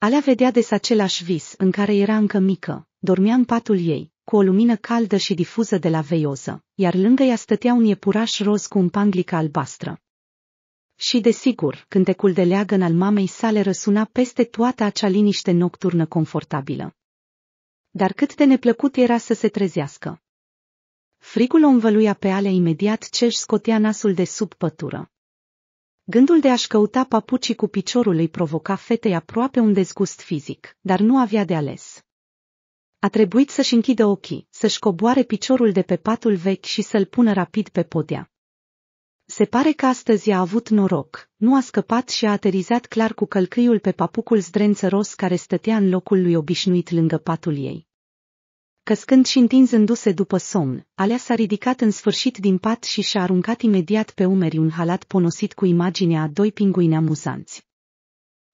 Alea vedea des același vis în care era încă mică, dormea în patul ei, cu o lumină caldă și difuză de la veioză, iar lângă ea stătea un iepuraș roz cu un panglică albastră. Și desigur, cântecul de leagăn al mamei sale răsuna peste toată acea liniște nocturnă confortabilă. Dar cât de neplăcut era să se trezească. Frigul o învăluia pe alea imediat ce își scotea nasul de sub pătură. Gândul de a-și căuta papucii cu piciorul îi provoca fetei aproape un dezgust fizic, dar nu avea de ales. A trebuit să-și închidă ochii, să-și coboare piciorul de pe patul vechi și să-l pună rapid pe podea. Se pare că astăzi a avut noroc, nu a scăpat și a aterizat clar cu călcâiul pe papucul zdrențăros care stătea în locul lui obișnuit lângă patul ei căscând și întinzându-se după somn, Alea s-a ridicat în sfârșit din pat și și-a aruncat imediat pe umeri un halat ponosit cu imaginea a doi pinguini amuzanți.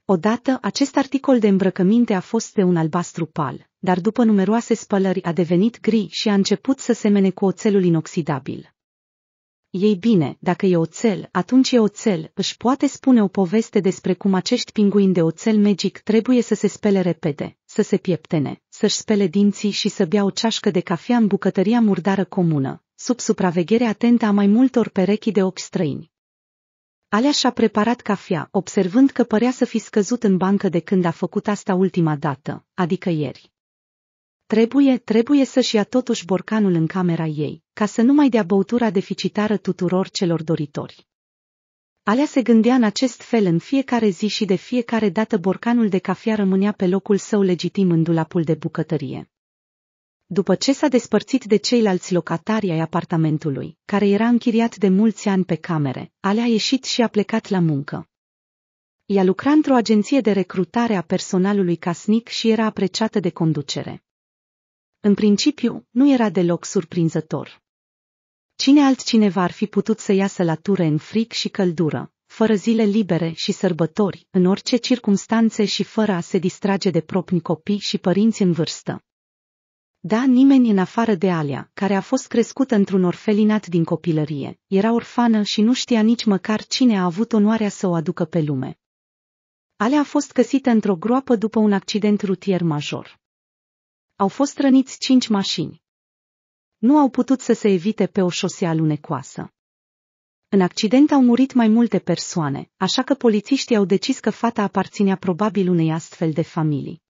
Odată, acest articol de îmbrăcăminte a fost de un albastru pal, dar după numeroase spălări a devenit gri și a început să semene cu oțelul inoxidabil. Ei bine, dacă e oțel, atunci e oțel, își poate spune o poveste despre cum acești pinguini de oțel magic trebuie să se spele repede, să se pieptene, să-și spele dinții și să bea o ceașcă de cafea în bucătăria murdară comună, sub supraveghere atentă a mai multor perechi de ochi străini. Alea și-a preparat cafea, observând că părea să fi scăzut în bancă de când a făcut asta ultima dată, adică ieri. Trebuie, trebuie să-și ia totuși borcanul în camera ei, ca să nu mai dea băutura deficitară tuturor celor doritori. Alea se gândea în acest fel în fiecare zi și de fiecare dată borcanul de cafea rămânea pe locul său legitim în dulapul de bucătărie. După ce s-a despărțit de ceilalți locatari ai apartamentului, care era închiriat de mulți ani pe camere, Alea a ieșit și a plecat la muncă. Ea lucra într-o agenție de recrutare a personalului casnic și era apreciată de conducere. În principiu, nu era deloc surprinzător. Cine altcineva ar fi putut să iasă la ture în fric și căldură, fără zile libere și sărbători, în orice circunstanțe și fără a se distrage de proprii copii și părinți în vârstă? Da, nimeni în afară de Alia, care a fost crescută într-un orfelinat din copilărie, era orfană și nu știa nici măcar cine a avut onoarea să o aducă pe lume. Alea a fost găsită într-o groapă după un accident rutier major. Au fost răniți cinci mașini, nu au putut să se evite pe o șosea lunecoasă. În accident au murit mai multe persoane, așa că polițiștii au decis că fata aparținea probabil unei astfel de familii.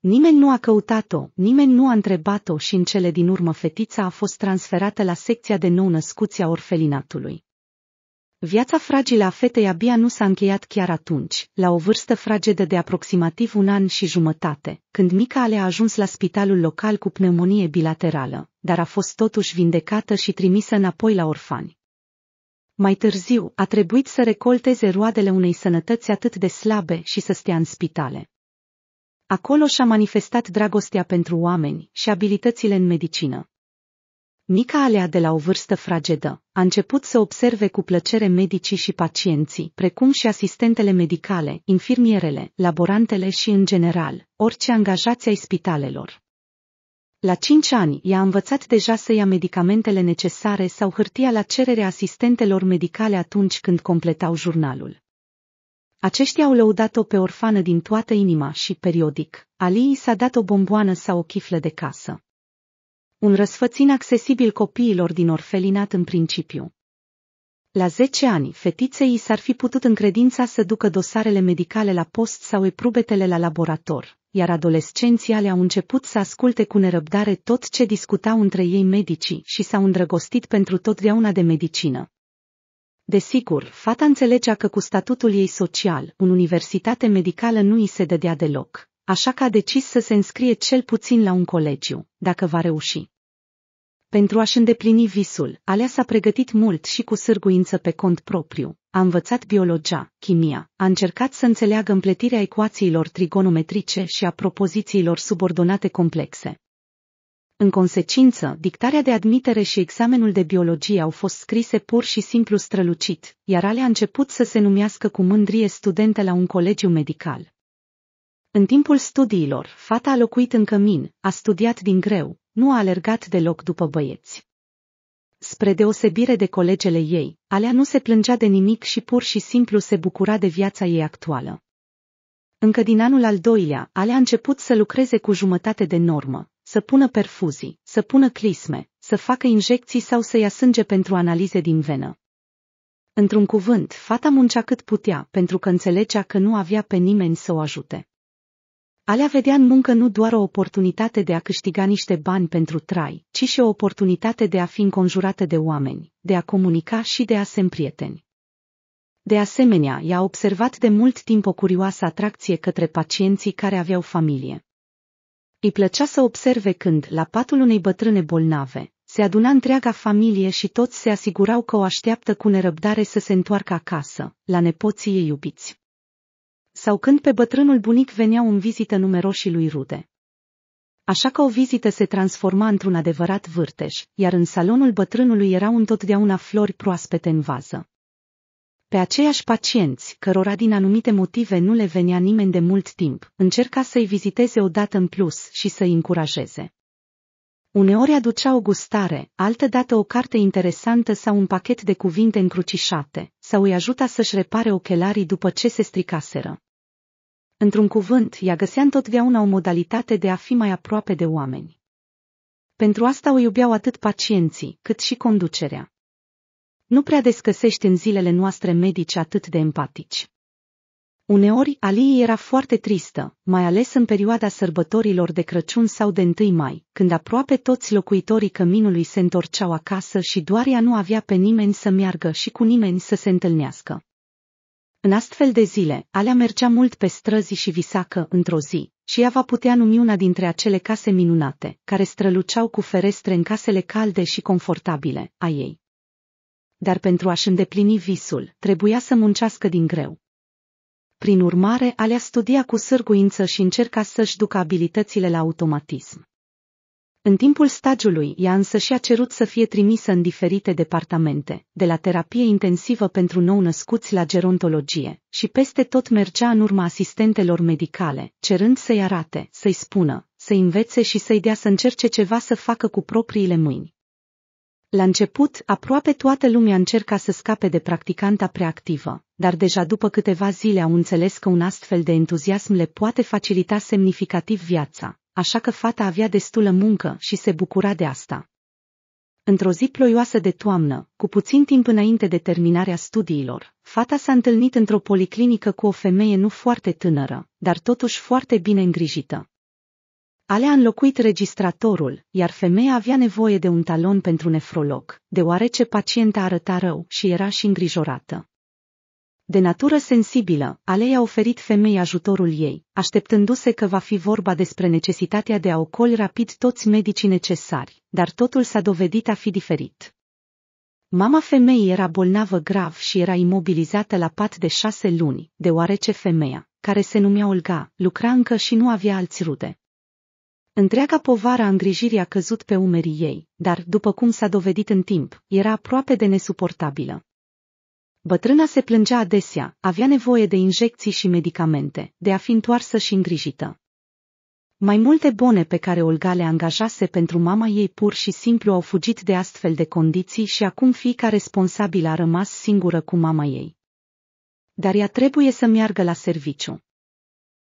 Nimeni nu a căutat-o, nimeni nu a întrebat-o și în cele din urmă fetița a fost transferată la secția de nou-născuți a orfelinatului. Viața fragilă a fetei abia nu s-a încheiat chiar atunci, la o vârstă fragedă de aproximativ un an și jumătate, când mica Ale a ajuns la spitalul local cu pneumonie bilaterală dar a fost totuși vindecată și trimisă înapoi la orfani. Mai târziu, a trebuit să recolteze roadele unei sănătăți atât de slabe și să stea în spitale. Acolo și-a manifestat dragostea pentru oameni și abilitățile în medicină. Mica Alea de la o vârstă fragedă a început să observe cu plăcere medicii și pacienții, precum și asistentele medicale, infirmierele, laborantele și, în general, orice angajați ai spitalelor. La cinci ani i-a învățat deja să ia medicamentele necesare sau hârtia la cerere asistentelor medicale atunci când completau jurnalul. Aceștia au lăudat-o pe orfană din toată inima și, periodic, Ali i s-a dat o bomboană sau o chiflă de casă. Un răsfățin accesibil copiilor din orfelinat în principiu. La 10 ani, fetiței i s-ar fi putut încredința să ducă dosarele medicale la post sau eprubetele la laborator, iar adolescenții alea au început să asculte cu nerăbdare tot ce discutau între ei medicii și s-au îndrăgostit pentru totdeauna de medicină. Desigur, fata înțelegea că cu statutul ei social, un universitate medicală nu îi se dădea deloc, așa că a decis să se înscrie cel puțin la un colegiu, dacă va reuși. Pentru a-și îndeplini visul, Alea s-a pregătit mult și cu sârguință pe cont propriu, a învățat biologia, chimia, a încercat să înțeleagă împletirea ecuațiilor trigonometrice și a propozițiilor subordonate complexe. În consecință, dictarea de admitere și examenul de biologie au fost scrise pur și simplu strălucit, iar alea a început să se numească cu mândrie studente la un colegiu medical. În timpul studiilor, fata a locuit în cămin, a studiat din greu, nu a alergat deloc după băieți spre deosebire de colegele ei, Alea nu se plângea de nimic și pur și simplu se bucura de viața ei actuală. Încă din anul al doilea, Alea a început să lucreze cu jumătate de normă, să pună perfuzii, să pună clisme, să facă injecții sau să ia sânge pentru analize din venă. Într-un cuvânt, fata muncea cât putea, pentru că înțelegea că nu avea pe nimeni să o ajute. Alea vedea în muncă nu doar o oportunitate de a câștiga niște bani pentru trai, ci și o oportunitate de a fi înconjurată de oameni, de a comunica și de a se împrieteni. De asemenea, i-a observat de mult timp o curioasă atracție către pacienții care aveau familie. Îi plăcea să observe când, la patul unei bătrâne bolnave, se aduna întreaga familie și toți se asigurau că o așteaptă cu nerăbdare să se întoarcă acasă, la nepoții ei iubiți sau când pe bătrânul bunic veneau în vizită numeroșii lui rude. Așa că o vizită se transforma într-un adevărat vârteș, iar în salonul bătrânului erau întotdeauna flori proaspete în vază. Pe aceiași pacienți, cărora din anumite motive nu le venea nimeni de mult timp, încerca să-i viziteze o dată în plus și să-i încurajeze. Uneori aducea o gustare, altădată o carte interesantă sau un pachet de cuvinte încrucișate, sau îi ajuta să-și repare ochelarii după ce se stricaseră. Într-un cuvânt, ea găsea întotdeauna o modalitate de a fi mai aproape de oameni. Pentru asta o iubeau atât pacienții, cât și conducerea. Nu prea descăsești în zilele noastre medici atât de empatici. Uneori, Ali era foarte tristă, mai ales în perioada sărbătorilor de Crăciun sau de 1 mai, când aproape toți locuitorii căminului se întorceau acasă și doar ea nu avea pe nimeni să meargă și cu nimeni să se întâlnească. În astfel de zile, Alea mergea mult pe străzi și visa că, într-o zi, și ea va putea numi una dintre acele case minunate, care străluceau cu ferestre în casele calde și confortabile, a ei. Dar pentru a-și îndeplini visul, trebuia să muncească din greu. Prin urmare, Alea studia cu sârguință și încerca să-și ducă abilitățile la automatism. În timpul stagiului, ea însă și-a cerut să fie trimisă în diferite departamente, de la terapie intensivă pentru nou-născuți la gerontologie, și peste tot mergea în urma asistentelor medicale, cerând să-i arate, să-i spună, să-i învețe și să-i dea să încerce ceva să facă cu propriile mâini. La început, aproape toată lumea încerca să scape de practicanta preactivă, dar deja după câteva zile au înțeles că un astfel de entuziasm le poate facilita semnificativ viața așa că fata avea destulă muncă și se bucura de asta. Într-o zi ploioasă de toamnă, cu puțin timp înainte de terminarea studiilor, fata s-a întâlnit într-o policlinică cu o femeie nu foarte tânără, dar totuși foarte bine îngrijită. Alea a înlocuit registratorul, iar femeia avea nevoie de un talon pentru nefrolog, deoarece pacienta arăta rău și era și îngrijorată. De natură sensibilă, Alei a oferit femei ajutorul ei, așteptându-se că va fi vorba despre necesitatea de a ocoli rapid toți medicii necesari, dar totul s-a dovedit a fi diferit. Mama femeii era bolnavă grav și era imobilizată la pat de șase luni, deoarece femeia, care se numea Olga, lucra încă și nu avea alți rude. Întreaga povară a îngrijirii a căzut pe umerii ei, dar, după cum s-a dovedit în timp, era aproape de nesuportabilă. Bătrâna se plângea adesea, avea nevoie de injecții și medicamente, de a fi întoarsă și îngrijită. Mai multe bone pe care Olga le angajase pentru mama ei pur și simplu au fugit de astfel de condiții și acum fiica responsabilă a rămas singură cu mama ei. Dar ea trebuie să meargă la serviciu.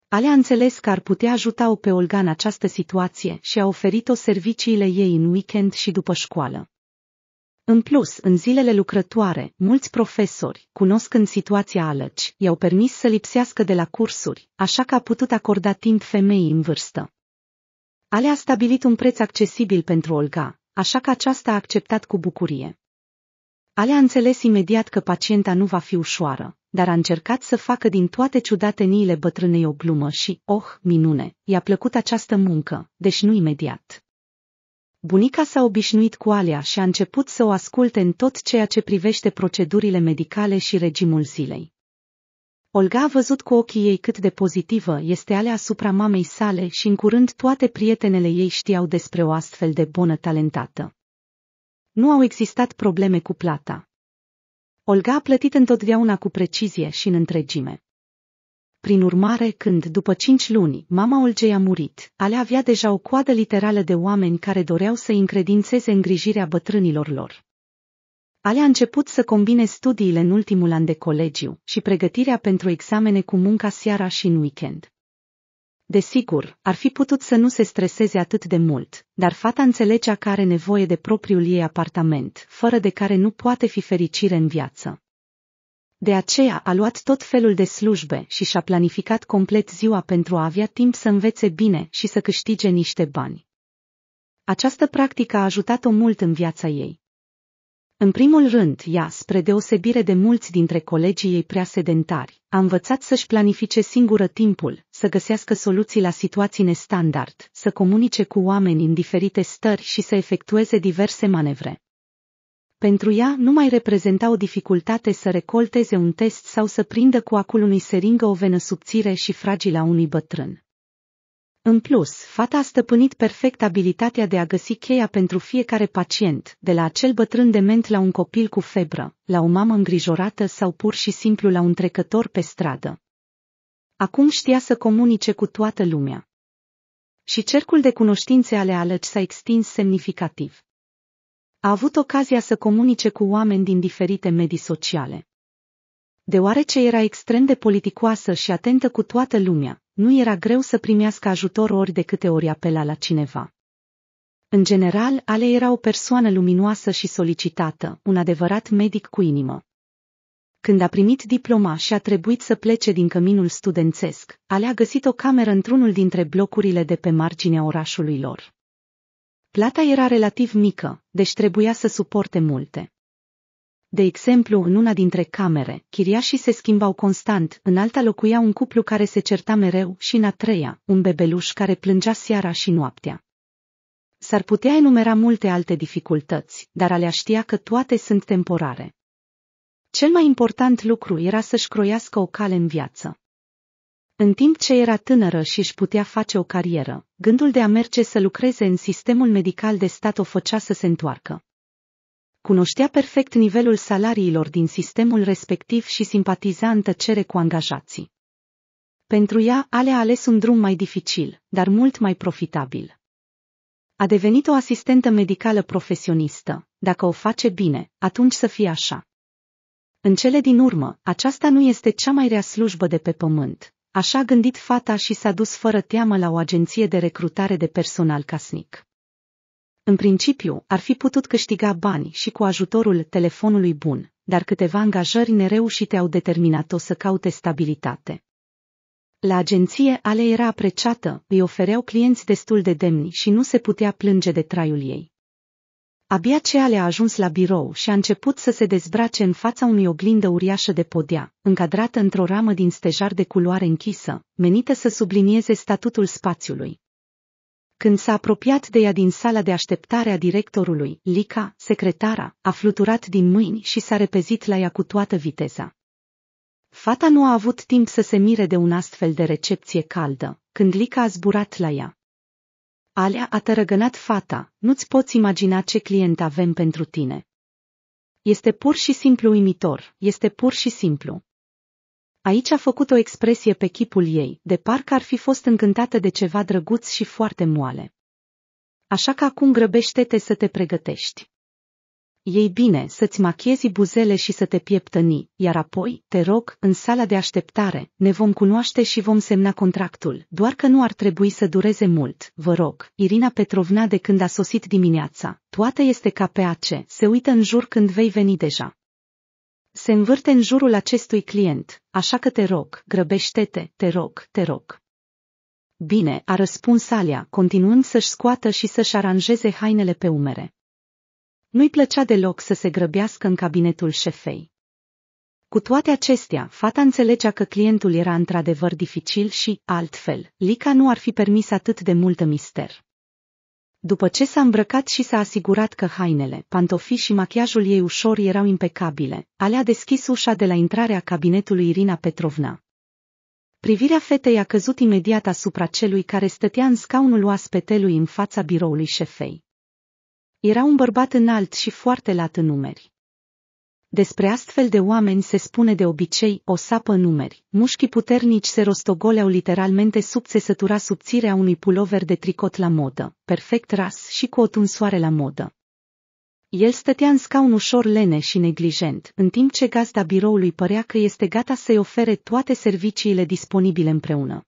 Alea a înțeles că ar putea ajuta-o pe Olga în această situație și a oferit-o serviciile ei în weekend și după școală. În plus, în zilele lucrătoare, mulți profesori, cunoscând situația alăci, i-au permis să lipsească de la cursuri, așa că a putut acorda timp femeii în vârstă. Ale a stabilit un preț accesibil pentru Olga, așa că aceasta a acceptat cu bucurie. Ale a înțeles imediat că pacienta nu va fi ușoară, dar a încercat să facă din toate ciudateniile bătrânei o glumă și, oh, minune, i-a plăcut această muncă, deci nu imediat bunica s-a obișnuit cu Alea și a început să o asculte în tot ceea ce privește procedurile medicale și regimul zilei. Olga a văzut cu ochii ei cât de pozitivă este Alea asupra mamei sale și în curând toate prietenele ei știau despre o astfel de bună talentată. Nu au existat probleme cu plata. Olga a plătit întotdeauna cu precizie și în întregime. Prin urmare, când, după cinci luni, mama Olgei a murit, Ale avea deja o coadă literală de oameni care doreau să încredințeze îngrijirea bătrânilor lor. Ale a început să combine studiile în ultimul an de colegiu și pregătirea pentru examene cu munca seara și în weekend. Desigur, ar fi putut să nu se streseze atât de mult, dar fata înțelegea că are nevoie de propriul ei apartament, fără de care nu poate fi fericire în viață. De aceea a luat tot felul de slujbe și și-a planificat complet ziua pentru a avea timp să învețe bine și să câștige niște bani. Această practică a ajutat-o mult în viața ei. În primul rând, ea, spre deosebire de mulți dintre colegii ei prea sedentari, a învățat să-și planifice singură timpul, să găsească soluții la situații nestandard, să comunice cu oameni în diferite stări și să efectueze diverse manevre. Pentru ea nu mai reprezenta o dificultate să recolteze un test sau să prindă cu acul unui seringă o venă subțire și fragilă a unui bătrân. În plus, fata a stăpânit perfect abilitatea de a găsi cheia pentru fiecare pacient, de la acel bătrân dement la un copil cu febră, la o mamă îngrijorată sau pur și simplu la un trecător pe stradă. Acum știa să comunice cu toată lumea. Și cercul de cunoștințe ale Alăci s-a extins semnificativ a avut ocazia să comunice cu oameni din diferite medii sociale. Deoarece era extrem de politicoasă și atentă cu toată lumea, nu era greu să primească ajutor ori de câte ori apela la cineva. În general, Ale era o persoană luminoasă și solicitată, un adevărat medic cu inimă. Când a primit diploma și a trebuit să plece din căminul studențesc, Ale a găsit o cameră într-unul dintre blocurile de pe marginea orașului lor. Plata era relativ mică, deci trebuia să suporte multe. De exemplu, în una dintre camere, chiriașii se schimbau constant, în alta locuia un cuplu care se certa mereu și în a treia, un bebeluș care plângea seara și noaptea. S-ar putea enumera multe alte dificultăți, dar alea știa că toate sunt temporare. Cel mai important lucru era să-și croiască o cale în viață. În timp ce era tânără și își putea face o carieră, gândul de a merge să lucreze în sistemul medical de stat o făcea să se întoarcă. Cunoștea perfect nivelul salariilor din sistemul respectiv și simpatiza în tăcere cu angajații. Pentru ea, alea a ales un drum mai dificil, dar mult mai profitabil. A devenit o asistentă medicală profesionistă. Dacă o face bine, atunci să fie așa. În cele din urmă, aceasta nu este cea mai rea slujbă de pe pământ, Așa a gândit fata și s-a dus fără teamă la o agenție de recrutare de personal casnic. În principiu, ar fi putut câștiga bani și cu ajutorul telefonului bun, dar câteva angajări nereușite au determinat-o să caute stabilitate. La agenție ale era apreciată, îi ofereau clienți destul de demni și nu se putea plânge de traiul ei. Abia ce ale a ajuns la birou și a început să se dezbrace în fața unui oglindă uriașă de podea, încadrată într-o ramă din stejar de culoare închisă, menită să sublinieze statutul spațiului. Când s-a apropiat de ea din sala de așteptare a directorului, Lica, secretara, a fluturat din mâini și s-a repezit la ea cu toată viteza. Fata nu a avut timp să se mire de un astfel de recepție caldă, când Lica a zburat la ea. Alea a tărăgănat fata, nu-ți poți imagina ce client avem pentru tine. Este pur și simplu uimitor, este pur și simplu. Aici a făcut o expresie pe chipul ei, de parcă ar fi fost încântată de ceva drăguț și foarte moale. Așa că acum grăbește-te să te pregătești. Ei bine să-ți machiezi buzele și să te pieptăni, iar apoi, te rog, în sala de așteptare, ne vom cunoaște și vom semna contractul, doar că nu ar trebui să dureze mult, vă rog. Irina Petrovna de când a sosit dimineața, toată este ca pe ace, se uită în jur când vei veni deja se învârte în jurul acestui client, așa că te rog, grăbește-te, te rog, te rog. Bine, a răspuns Alia, continuând să-și scoată și să-și aranjeze hainele pe umere. Nu-i plăcea deloc să se grăbească în cabinetul șefei. Cu toate acestea, fata înțelegea că clientul era într-adevăr dificil și, altfel, Lica nu ar fi permis atât de multă mister. După ce s-a îmbrăcat și s-a asigurat că hainele, pantofii și machiajul ei ușor erau impecabile, Alea a deschis ușa de la intrarea cabinetului Irina Petrovna. Privirea fetei a căzut imediat asupra celui care stătea în scaunul oaspetelui în fața biroului șefei. Era un bărbat înalt și foarte lat în numeri. Despre astfel de oameni se spune de obicei o sapă în numeri. Mușchii puternici se rostogoleau literalmente sub țesătura subțirea unui pulover de tricot la modă, perfect ras și cu o tunsoare la modă. El stătea în scaun ușor lene și neglijent, în timp ce gazda biroului părea că este gata să-i ofere toate serviciile disponibile împreună.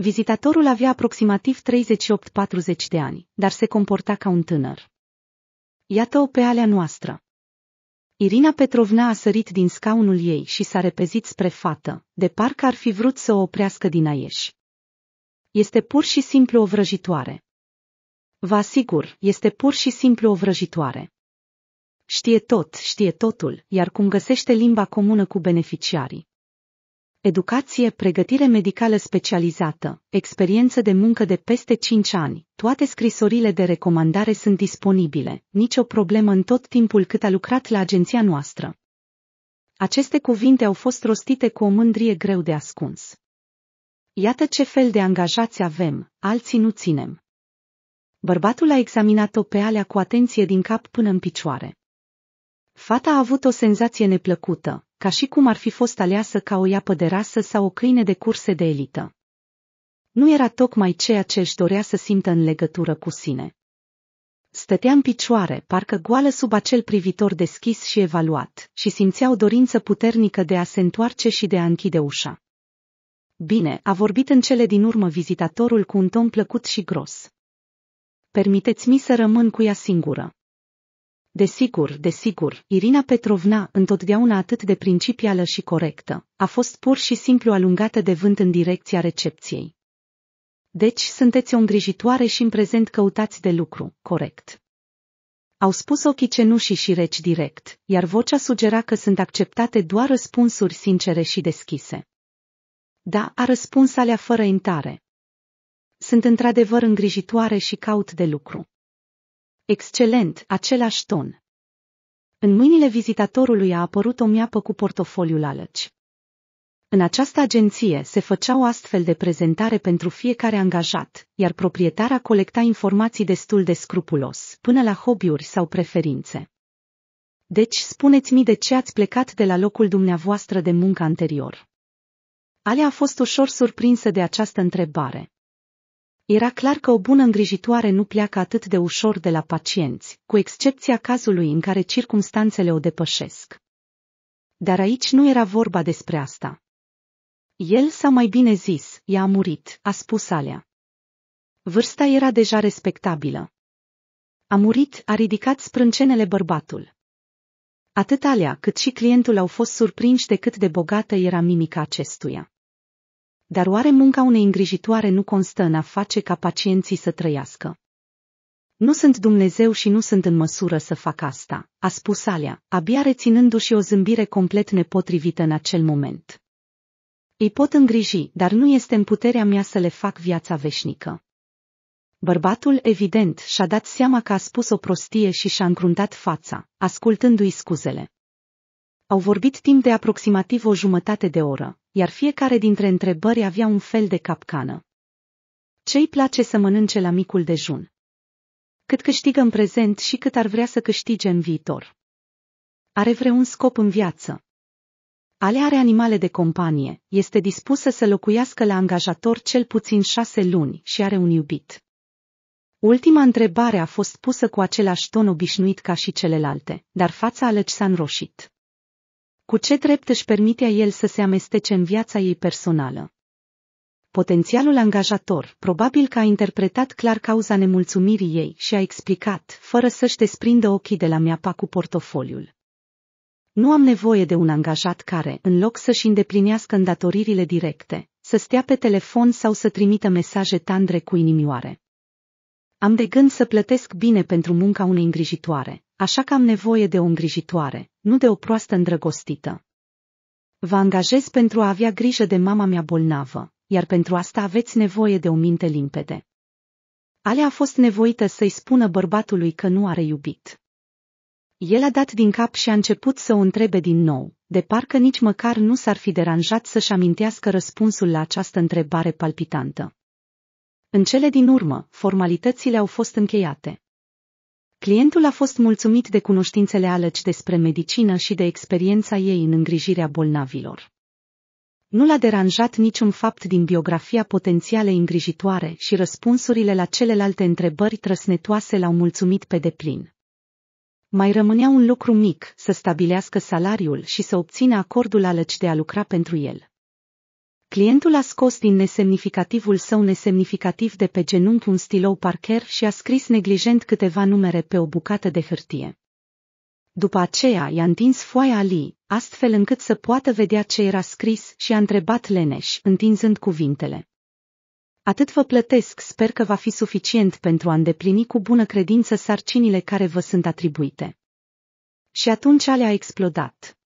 Vizitatorul avea aproximativ 38-40 de ani, dar se comporta ca un tânăr. Iată-o pe alea noastră. Irina Petrovna a sărit din scaunul ei și s-a repezit spre fată, de parcă ar fi vrut să o oprească din a ieși. Este pur și simplu o vrăjitoare. Vă asigur, este pur și simplu o vrăjitoare. Știe tot, știe totul, iar cum găsește limba comună cu beneficiarii, educație, pregătire medicală specializată, experiență de muncă de peste 5 ani. Toate scrisorile de recomandare sunt disponibile, nicio problemă în tot timpul cât a lucrat la agenția noastră. Aceste cuvinte au fost rostite cu o mândrie greu de ascuns. Iată ce fel de angajați avem, alții nu ținem. Bărbatul a examinat-o pe alea cu atenție din cap până în picioare. Fata a avut o senzație neplăcută, ca și cum ar fi fost aleasă ca o iapă de rasă sau o câine de curse de elită. Nu era tocmai ceea ce își dorea să simtă în legătură cu sine. Stătea în picioare, parcă goală sub acel privitor deschis și evaluat, și simțea o dorință puternică de a se întoarce și de a închide ușa. Bine, a vorbit în cele din urmă vizitatorul cu un ton plăcut și gros. Permiteți-mi să rămân cu ea singură. Desigur, desigur, Irina Petrovna, întotdeauna atât de principială și corectă, a fost pur și simplu alungată de vânt în direcția recepției. Deci sunteți o îngrijitoare și în prezent căutați de lucru, corect. Au spus ochii cenușii și reci direct, iar vocea sugera că sunt acceptate doar răspunsuri sincere și deschise. Da, a răspuns alea fără intare. Sunt într-adevăr îngrijitoare și caut de lucru. Excelent, același ton. În mâinile vizitatorului a apărut o miapă cu portofoliul alăci. În această agenție se făcea o astfel de prezentare pentru fiecare angajat, iar proprietara colecta informații destul de scrupulos, până la hobby-uri sau preferințe. Deci spuneți-mi de ce ați plecat de la locul dumneavoastră de muncă anterior. Alea a fost ușor surprinsă de această întrebare. Era clar că o bună îngrijitoare nu pleacă atât de ușor de la pacienți, cu excepția cazului în care circumstanțele o depășesc. Dar aici nu era vorba despre asta. El s-a mai bine zis, ea a murit, a spus Alea. Vârsta era deja respectabilă. A murit, a ridicat sprâncenele bărbatul. Atât Alea cât și clientul au fost surprinși de cât de bogată era mimica acestuia. Dar oare munca unei îngrijitoare nu constă în a face ca pacienții să trăiască? Nu sunt Dumnezeu și nu sunt în măsură să fac asta, a spus Alea, abia reținându-și o zâmbire complet nepotrivită în acel moment. Îi pot îngriji, dar nu este în puterea mea să le fac viața veșnică. Bărbatul, evident, și-a dat seama că a spus o prostie și și-a încruntat fața, ascultându-i scuzele. Au vorbit timp de aproximativ o jumătate de oră, iar fiecare dintre întrebări avea un fel de capcană. Ce-i place să mănânce la micul dejun? Cât câștigă în prezent și cât ar vrea să câștige în viitor? Are vreun scop în viață? Ale are animale de companie, este dispusă să locuiască la angajator cel puțin șase luni și are un iubit. Ultima întrebare a fost pusă cu același ton obișnuit ca și celelalte, dar fața Aleci s-a înroșit. Cu ce drept își permitea el să se amestece în viața ei personală? Potențialul angajator probabil că a interpretat clar cauza nemulțumirii ei și a explicat, fără să-și desprindă ochii de la meapa cu portofoliul. Nu am nevoie de un angajat care, în loc să-și îndeplinească îndatoririle directe, să stea pe telefon sau să trimită mesaje tandre cu inimioare. Am de gând să plătesc bine pentru munca unei îngrijitoare, așa că am nevoie de o îngrijitoare, nu de o proastă îndrăgostită. Vă angajez pentru a avea grijă de mama mea bolnavă, iar pentru asta aveți nevoie de o minte limpede. Alea a fost nevoită să-i spună bărbatului că nu are iubit. El a dat din cap și a început să o întrebe din nou, de parcă nici măcar nu s-ar fi deranjat să-și amintească răspunsul la această întrebare palpitantă. În cele din urmă, formalitățile au fost încheiate. Clientul a fost mulțumit de cunoștințele Alăci despre medicină și de experiența ei în îngrijirea bolnavilor. Nu l-a deranjat niciun fapt din biografia potențiale îngrijitoare și răspunsurile la celelalte întrebări trăsnetoase l-au mulțumit pe deplin. Mai rămânea un lucru mic, să stabilească salariul și să obțină acordul Alăci de a lucra pentru el. Clientul a scos din nesemnificativul său nesemnificativ de pe genunchi un stilou parcher și a scris neglijent câteva numere pe o bucată de hârtie. După aceea i-a întins foaia lui, astfel încât să poată vedea ce era scris și a întrebat leneș, întinzând cuvintele. Atât vă plătesc, sper că va fi suficient pentru a îndeplini cu bună credință sarcinile care vă sunt atribuite. Și atunci alea a explodat.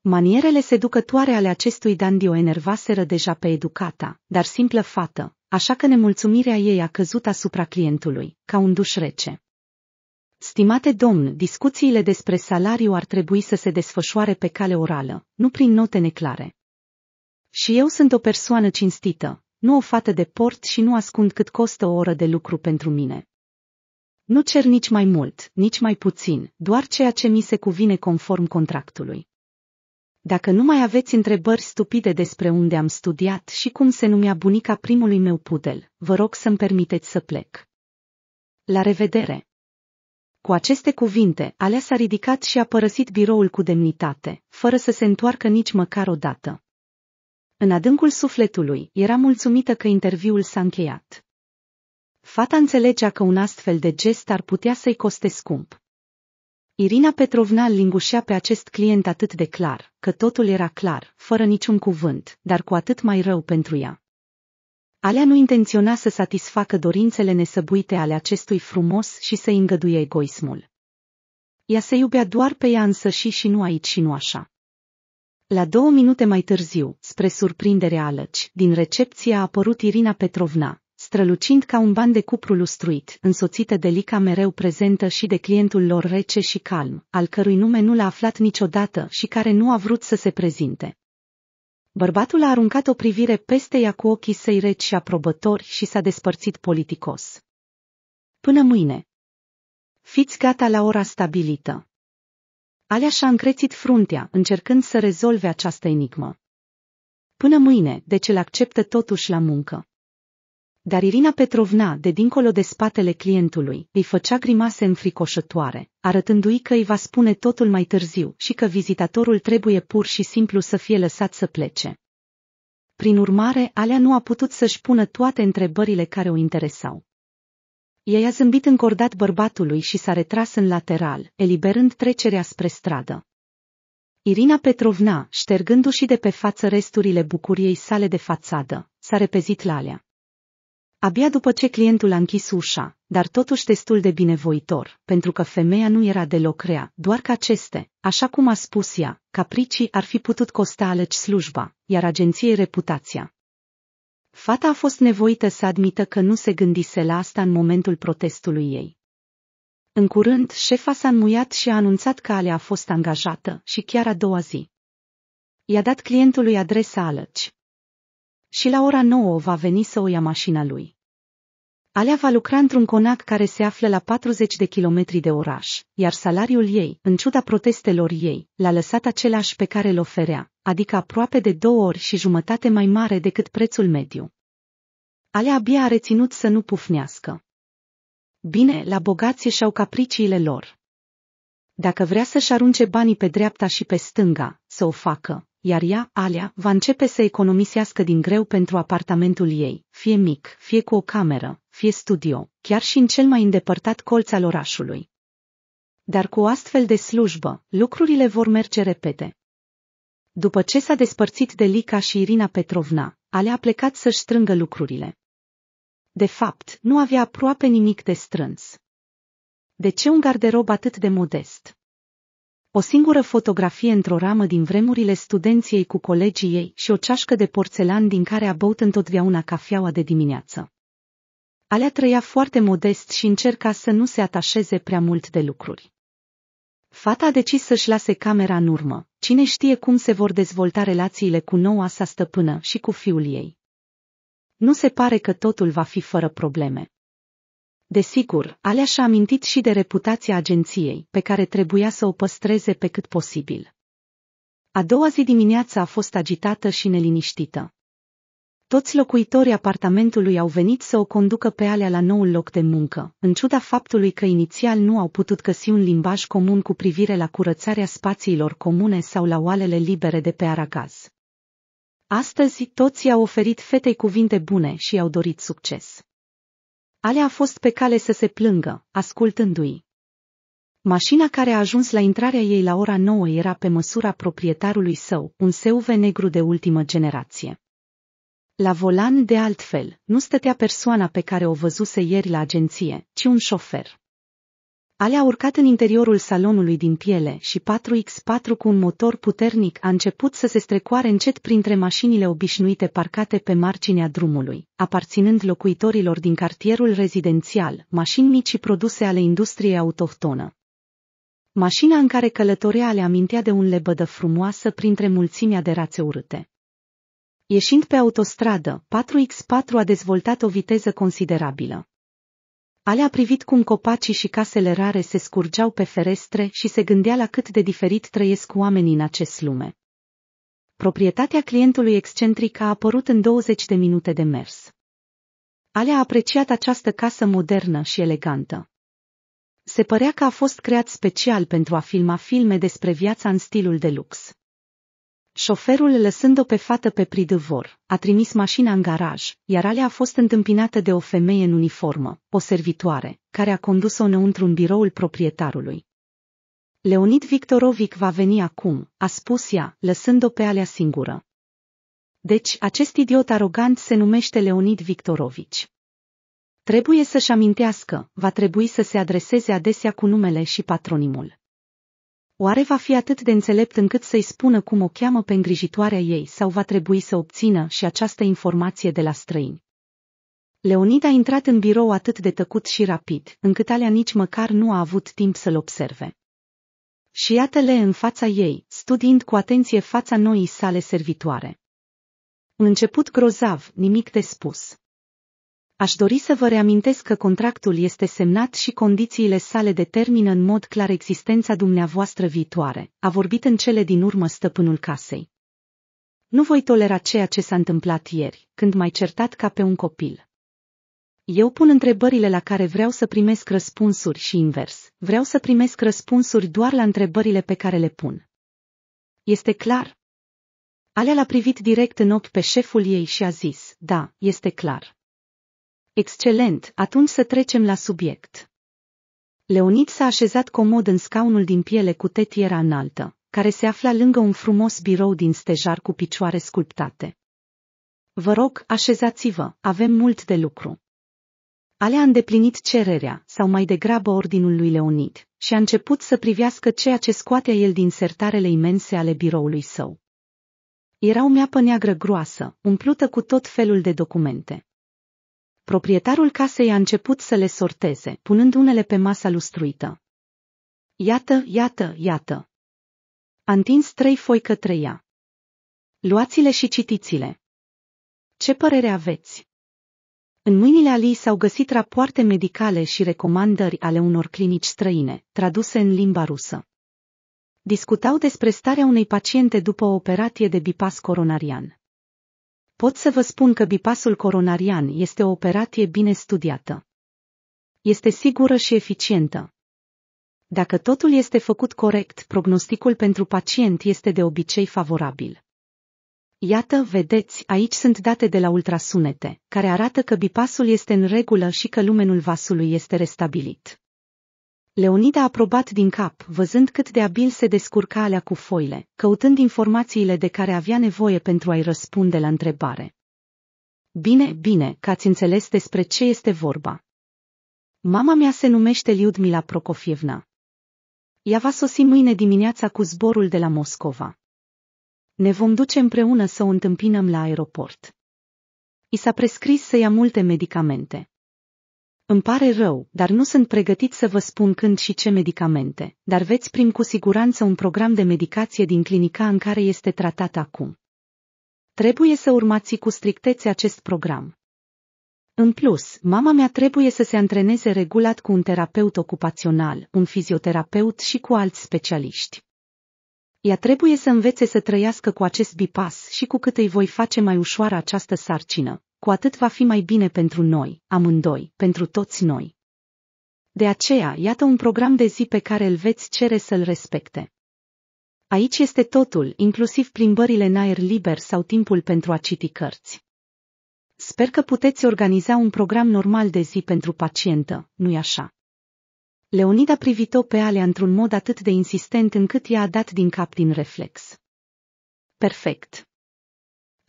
Manierele seducătoare ale acestui dandy o enervaseră deja pe educata, dar simplă fată, așa că nemulțumirea ei a căzut asupra clientului, ca un duș rece. Stimate domn, discuțiile despre salariu ar trebui să se desfășoare pe cale orală, nu prin note neclare. Și eu sunt o persoană cinstită, nu o fată de port și nu ascund cât costă o oră de lucru pentru mine. Nu cer nici mai mult, nici mai puțin, doar ceea ce mi se cuvine conform contractului. Dacă nu mai aveți întrebări stupide despre unde am studiat și cum se numea bunica primului meu pudel, vă rog să-mi permiteți să plec. La revedere! Cu aceste cuvinte, Alea s-a ridicat și a părăsit biroul cu demnitate, fără să se întoarcă nici măcar o dată. În adâncul sufletului, era mulțumită că interviul s-a încheiat. Fata înțelegea că un astfel de gest ar putea să-i coste scump. Irina Petrovna îl lingușea pe acest client atât de clar, că totul era clar, fără niciun cuvânt, dar cu atât mai rău pentru ea. Alea nu intenționa să satisfacă dorințele nesăbuite ale acestui frumos și să-i îngăduie egoismul. Ea se iubea doar pe ea însăși și nu aici și nu așa. La două minute mai târziu, spre surprinderea Alăci, din recepție a apărut Irina Petrovna, strălucind ca un ban de cupru lustruit, însoțită de Lica mereu prezentă și de clientul lor rece și calm, al cărui nume nu l-a aflat niciodată și care nu a vrut să se prezinte. Bărbatul a aruncat o privire peste ea cu ochii săi reci și aprobători și s-a despărțit politicos. Până mâine. Fiți gata la ora stabilită. Alea și-a încrețit fruntea, încercând să rezolve această enigmă. Până mâine, deci îl acceptă totuși la muncă dar Irina Petrovna, de dincolo de spatele clientului, îi făcea grimase înfricoșătoare, arătându-i că îi va spune totul mai târziu și că vizitatorul trebuie pur și simplu să fie lăsat să plece. Prin urmare, Alea nu a putut să-și pună toate întrebările care o interesau. Ea i-a zâmbit încordat bărbatului și s-a retras în lateral, eliberând trecerea spre stradă. Irina Petrovna, ștergându-și de pe față resturile bucuriei sale de fațadă, s-a repezit la Alea. Abia după ce clientul a închis ușa, dar totuși destul de binevoitor, pentru că femeia nu era deloc rea, doar că aceste, așa cum a spus ea, capricii ar fi putut costa aleci slujba, iar agenției reputația. Fata a fost nevoită să admită că nu se gândise la asta în momentul protestului ei. În curând, șefa s-a înmuiat și a anunțat că Alea a fost angajată și chiar a doua zi. I-a dat clientului adresa Alăci, și la ora nouă va veni să o ia mașina lui. Alea va lucra într-un conac care se află la 40 de kilometri de oraș, iar salariul ei, în ciuda protestelor ei, l-a lăsat același pe care îl oferea, adică aproape de două ori și jumătate mai mare decât prețul mediu. Alea abia a reținut să nu pufnească. Bine, la bogație și-au capriciile lor. Dacă vrea să-și arunce banii pe dreapta și pe stânga, să o facă, iar ea, Alea, va începe să economisească din greu pentru apartamentul ei, fie mic, fie cu o cameră, fie studio, chiar și în cel mai îndepărtat colț al orașului. Dar cu o astfel de slujbă, lucrurile vor merge repede. După ce s-a despărțit de Lica și Irina Petrovna, Alea a plecat să-și strângă lucrurile. De fapt, nu avea aproape nimic de strâns. De ce un garderob atât de modest? o singură fotografie într-o ramă din vremurile studenției cu colegii ei și o ceașcă de porțelan din care a băut întotdeauna cafeaua de dimineață. Alea trăia foarte modest și încerca să nu se atașeze prea mult de lucruri. Fata a decis să-și lase camera în urmă, cine știe cum se vor dezvolta relațiile cu noua sa stăpână și cu fiul ei. Nu se pare că totul va fi fără probleme. Desigur, Alea și-a amintit și de reputația agenției, pe care trebuia să o păstreze pe cât posibil. A doua zi dimineața a fost agitată și neliniștită. Toți locuitorii apartamentului au venit să o conducă pe Alea la noul loc de muncă, în ciuda faptului că inițial nu au putut găsi un limbaj comun cu privire la curățarea spațiilor comune sau la oalele libere de pe aragaz. Astăzi toți i-au oferit fetei cuvinte bune și i-au dorit succes. Alea a fost pe cale să se plângă, ascultându-i. Mașina care a ajuns la intrarea ei la ora 9 era pe măsura proprietarului său, un SUV negru de ultimă generație. La volan, de altfel, nu stătea persoana pe care o văzuse ieri la agenție, ci un șofer. Alea a urcat în interiorul salonului din piele și 4X4 cu un motor puternic a început să se strecoare încet printre mașinile obișnuite parcate pe marginea drumului, aparținând locuitorilor din cartierul rezidențial, mașini mici și produse ale industriei autohtonă. Mașina în care călătorea le amintea de un lebădă frumoasă printre mulțimea de rațe urâte. Ieșind pe autostradă, 4X4 a dezvoltat o viteză considerabilă. Alea privit cum copacii și casele rare se scurgeau pe ferestre și se gândea la cât de diferit trăiesc oamenii în acest lume. Proprietatea clientului excentric a apărut în 20 de minute de mers. Alea a apreciat această casă modernă și elegantă. Se părea că a fost creat special pentru a filma filme despre viața în stilul de lux. Șoferul, lăsând-o pe fată pe pridăvor, a trimis mașina în garaj, iar alea a fost întâmpinată de o femeie în uniformă, o servitoare, care a condus-o înăuntru în biroul proprietarului. Leonid Victorovic va veni acum, a spus ea, lăsând-o pe alea singură. Deci, acest idiot arogant se numește Leonid Victorovici. Trebuie să-și amintească, va trebui să se adreseze adesea cu numele și patronimul. Oare va fi atât de înțelept încât să-i spună cum o cheamă pe îngrijitoarea ei sau va trebui să obțină și această informație de la străini? Leonid a intrat în birou atât de tăcut și rapid, încât Alea nici măcar nu a avut timp să-l observe. Și iată-le în fața ei, studiind cu atenție fața noii sale servitoare. Un început grozav, nimic de spus. Aș dori să vă reamintesc că contractul este semnat și condițiile sale determină în mod clar existența dumneavoastră viitoare, a vorbit în cele din urmă stăpânul casei. Nu voi tolera ceea ce s-a întâmplat ieri, când m-ai certat ca pe un copil. Eu pun întrebările la care vreau să primesc răspunsuri și invers, vreau să primesc răspunsuri doar la întrebările pe care le pun. Este clar? Alea l-a privit direct în ochi pe șeful ei și a zis, da, este clar. Excelent, atunci să trecem la subiect. Leonid s-a așezat comod în scaunul din piele cu tetiera înaltă, care se afla lângă un frumos birou din stejar cu picioare sculptate. Vă rog, așezați-vă, avem mult de lucru. Alea a îndeplinit cererea, sau mai degrabă ordinul lui Leonid, și a început să privească ceea ce scoatea el din sertarele imense ale biroului său. Era o meapă neagră groasă, umplută cu tot felul de documente. Proprietarul casei a început să le sorteze, punând unele pe masa lustruită. Iată, iată, iată. A întins trei foi către ea. Luați-le și citiți-le. Ce părere aveți? În mâinile Ali s-au găsit rapoarte medicale și recomandări ale unor clinici străine, traduse în limba rusă. Discutau despre starea unei paciente după o operație de bipas coronarian pot să vă spun că bipasul coronarian este o operație bine studiată. Este sigură și eficientă. Dacă totul este făcut corect, prognosticul pentru pacient este de obicei favorabil. Iată, vedeți, aici sunt date de la ultrasunete, care arată că bipasul este în regulă și că lumenul vasului este restabilit. Leonida a probat din cap, văzând cât de abil se descurca alea cu foile, căutând informațiile de care avea nevoie pentru a-i răspunde la întrebare. Bine, bine, că ați înțeles despre ce este vorba. Mama mea se numește Liudmila Prokofievna. Ea va sosi mâine dimineața cu zborul de la Moscova. Ne vom duce împreună să o întâmpinăm la aeroport. I s-a prescris să ia multe medicamente. Îmi pare rău, dar nu sunt pregătit să vă spun când și ce medicamente, dar veți primi cu siguranță un program de medicație din clinica în care este tratat acum. Trebuie să urmați cu strictețe acest program. În plus, mama mea trebuie să se antreneze regulat cu un terapeut ocupațional, un fizioterapeut și cu alți specialiști. Ea trebuie să învețe să trăiască cu acest bipas și cu cât îi voi face mai ușoară această sarcină, cu atât va fi mai bine pentru noi, amândoi, pentru toți noi. De aceea, iată un program de zi pe care îl veți cere să-l respecte. Aici este totul, inclusiv plimbările în aer liber sau timpul pentru a citi cărți. Sper că puteți organiza un program normal de zi pentru pacientă, nu-i așa? Leonida privit-o pe Alea într-un mod atât de insistent încât i-a dat din cap din reflex. Perfect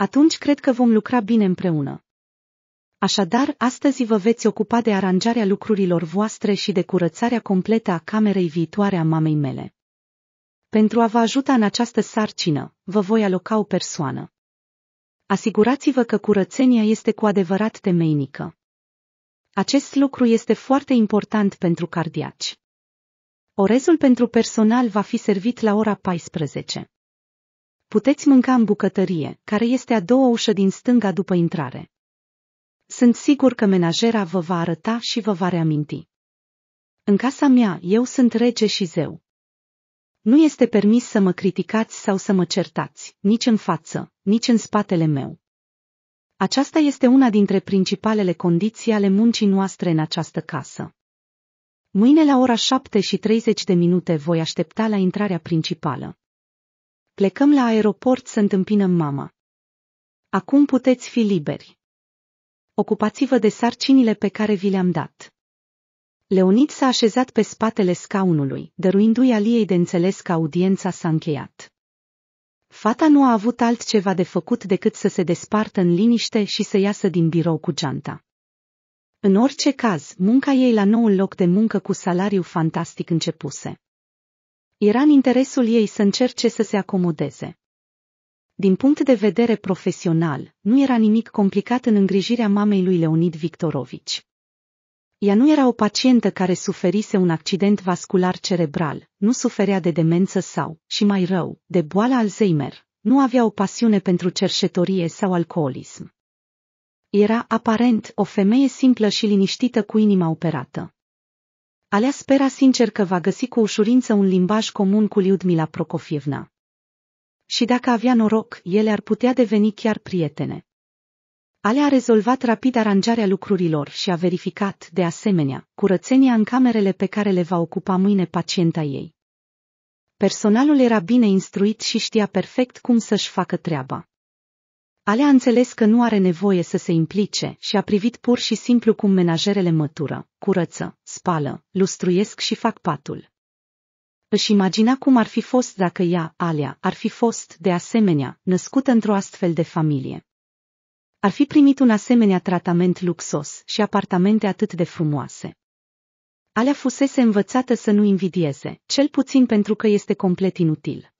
atunci cred că vom lucra bine împreună. Așadar, astăzi vă veți ocupa de aranjarea lucrurilor voastre și de curățarea completă a camerei viitoare a mamei mele. Pentru a vă ajuta în această sarcină, vă voi aloca o persoană. Asigurați-vă că curățenia este cu adevărat temeinică. Acest lucru este foarte important pentru cardiaci. Orezul pentru personal va fi servit la ora 14. Puteți mânca în bucătărie, care este a doua ușă din stânga după intrare. Sunt sigur că menajera vă va arăta și vă va reaminti. În casa mea, eu sunt rege și zeu. Nu este permis să mă criticați sau să mă certați, nici în față, nici în spatele meu. Aceasta este una dintre principalele condiții ale muncii noastre în această casă. Mâine la ora 7 și 30 de minute voi aștepta la intrarea principală. Plecăm la aeroport să întâmpinăm mama. Acum puteți fi liberi. Ocupați-vă de sarcinile pe care vi le-am dat. Leonid s-a așezat pe spatele scaunului, dăruindu-i Aliei de înțeles că audiența s-a încheiat. Fata nu a avut altceva de făcut decât să se despartă în liniște și să iasă din birou cu geanta. În orice caz, munca ei la noul loc de muncă cu salariu fantastic începuse era în interesul ei să încerce să se acomodeze. Din punct de vedere profesional, nu era nimic complicat în îngrijirea mamei lui Leonid Victorovici. Ea nu era o pacientă care suferise un accident vascular cerebral, nu suferea de demență sau, și mai rău, de boala Alzheimer, nu avea o pasiune pentru cerșetorie sau alcoolism. Era aparent o femeie simplă și liniștită cu inima operată. Alea spera sincer că va găsi cu ușurință un limbaj comun cu Liudmila Prokofievna. Și dacă avea noroc, ele ar putea deveni chiar prietene. Alea a rezolvat rapid aranjarea lucrurilor și a verificat, de asemenea, curățenia în camerele pe care le va ocupa mâine pacienta ei. Personalul era bine instruit și știa perfect cum să-și facă treaba. Alea a înțeles că nu are nevoie să se implice și a privit pur și simplu cum menajerele mătură, curăță, spală, lustruiesc și fac patul. Își imagina cum ar fi fost dacă ea, Alea, ar fi fost, de asemenea, născută într-o astfel de familie. Ar fi primit un asemenea tratament luxos și apartamente atât de frumoase. Alea fusese învățată să nu invidieze, cel puțin pentru că este complet inutil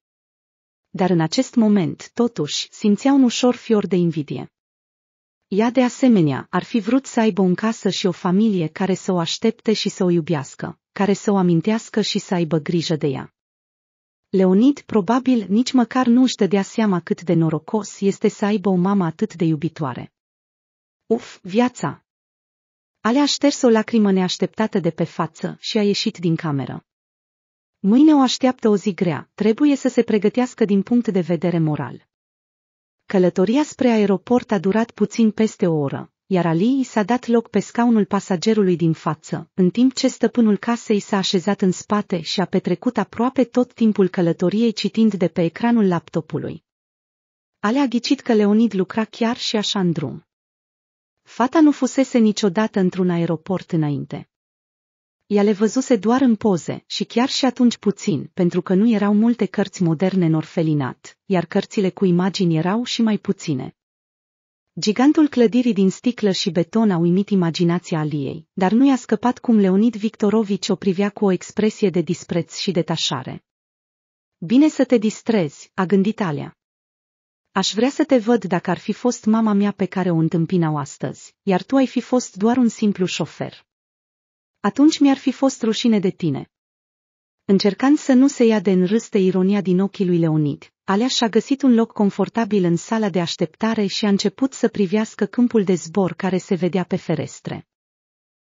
dar în acest moment, totuși, simțea un ușor fior de invidie. Ea de asemenea ar fi vrut să aibă în casă și o familie care să o aștepte și să o iubească, care să o amintească și să aibă grijă de ea. Leonid probabil nici măcar nu își dădea seama cât de norocos este să aibă o mamă atât de iubitoare. Uf, viața! Alea șters o lacrimă neașteptată de pe față și a ieșit din cameră. Mâine o așteaptă o zi grea, trebuie să se pregătească din punct de vedere moral. Călătoria spre aeroport a durat puțin peste o oră, iar Ali i s-a dat loc pe scaunul pasagerului din față, în timp ce stăpânul casei s-a așezat în spate și a petrecut aproape tot timpul călătoriei citind de pe ecranul laptopului. Ale a ghicit că Leonid lucra chiar și așa în drum. Fata nu fusese niciodată într-un aeroport înainte. Ea le văzuse doar în poze și chiar și atunci puțin, pentru că nu erau multe cărți moderne în orfelinat, iar cărțile cu imagini erau și mai puține. Gigantul clădirii din sticlă și beton a uimit imaginația Aliei, dar nu i-a scăpat cum Leonid Victorovici o privea cu o expresie de dispreț și detașare. Bine să te distrezi, a gândit Alia. Aș vrea să te văd dacă ar fi fost mama mea pe care o întâmpinau astăzi, iar tu ai fi fost doar un simplu șofer. Atunci mi-ar fi fost rușine de tine. Încercând să nu se ia de în râste ironia din ochii lui Leonid, Alea și-a găsit un loc confortabil în sala de așteptare și a început să privească câmpul de zbor care se vedea pe ferestre.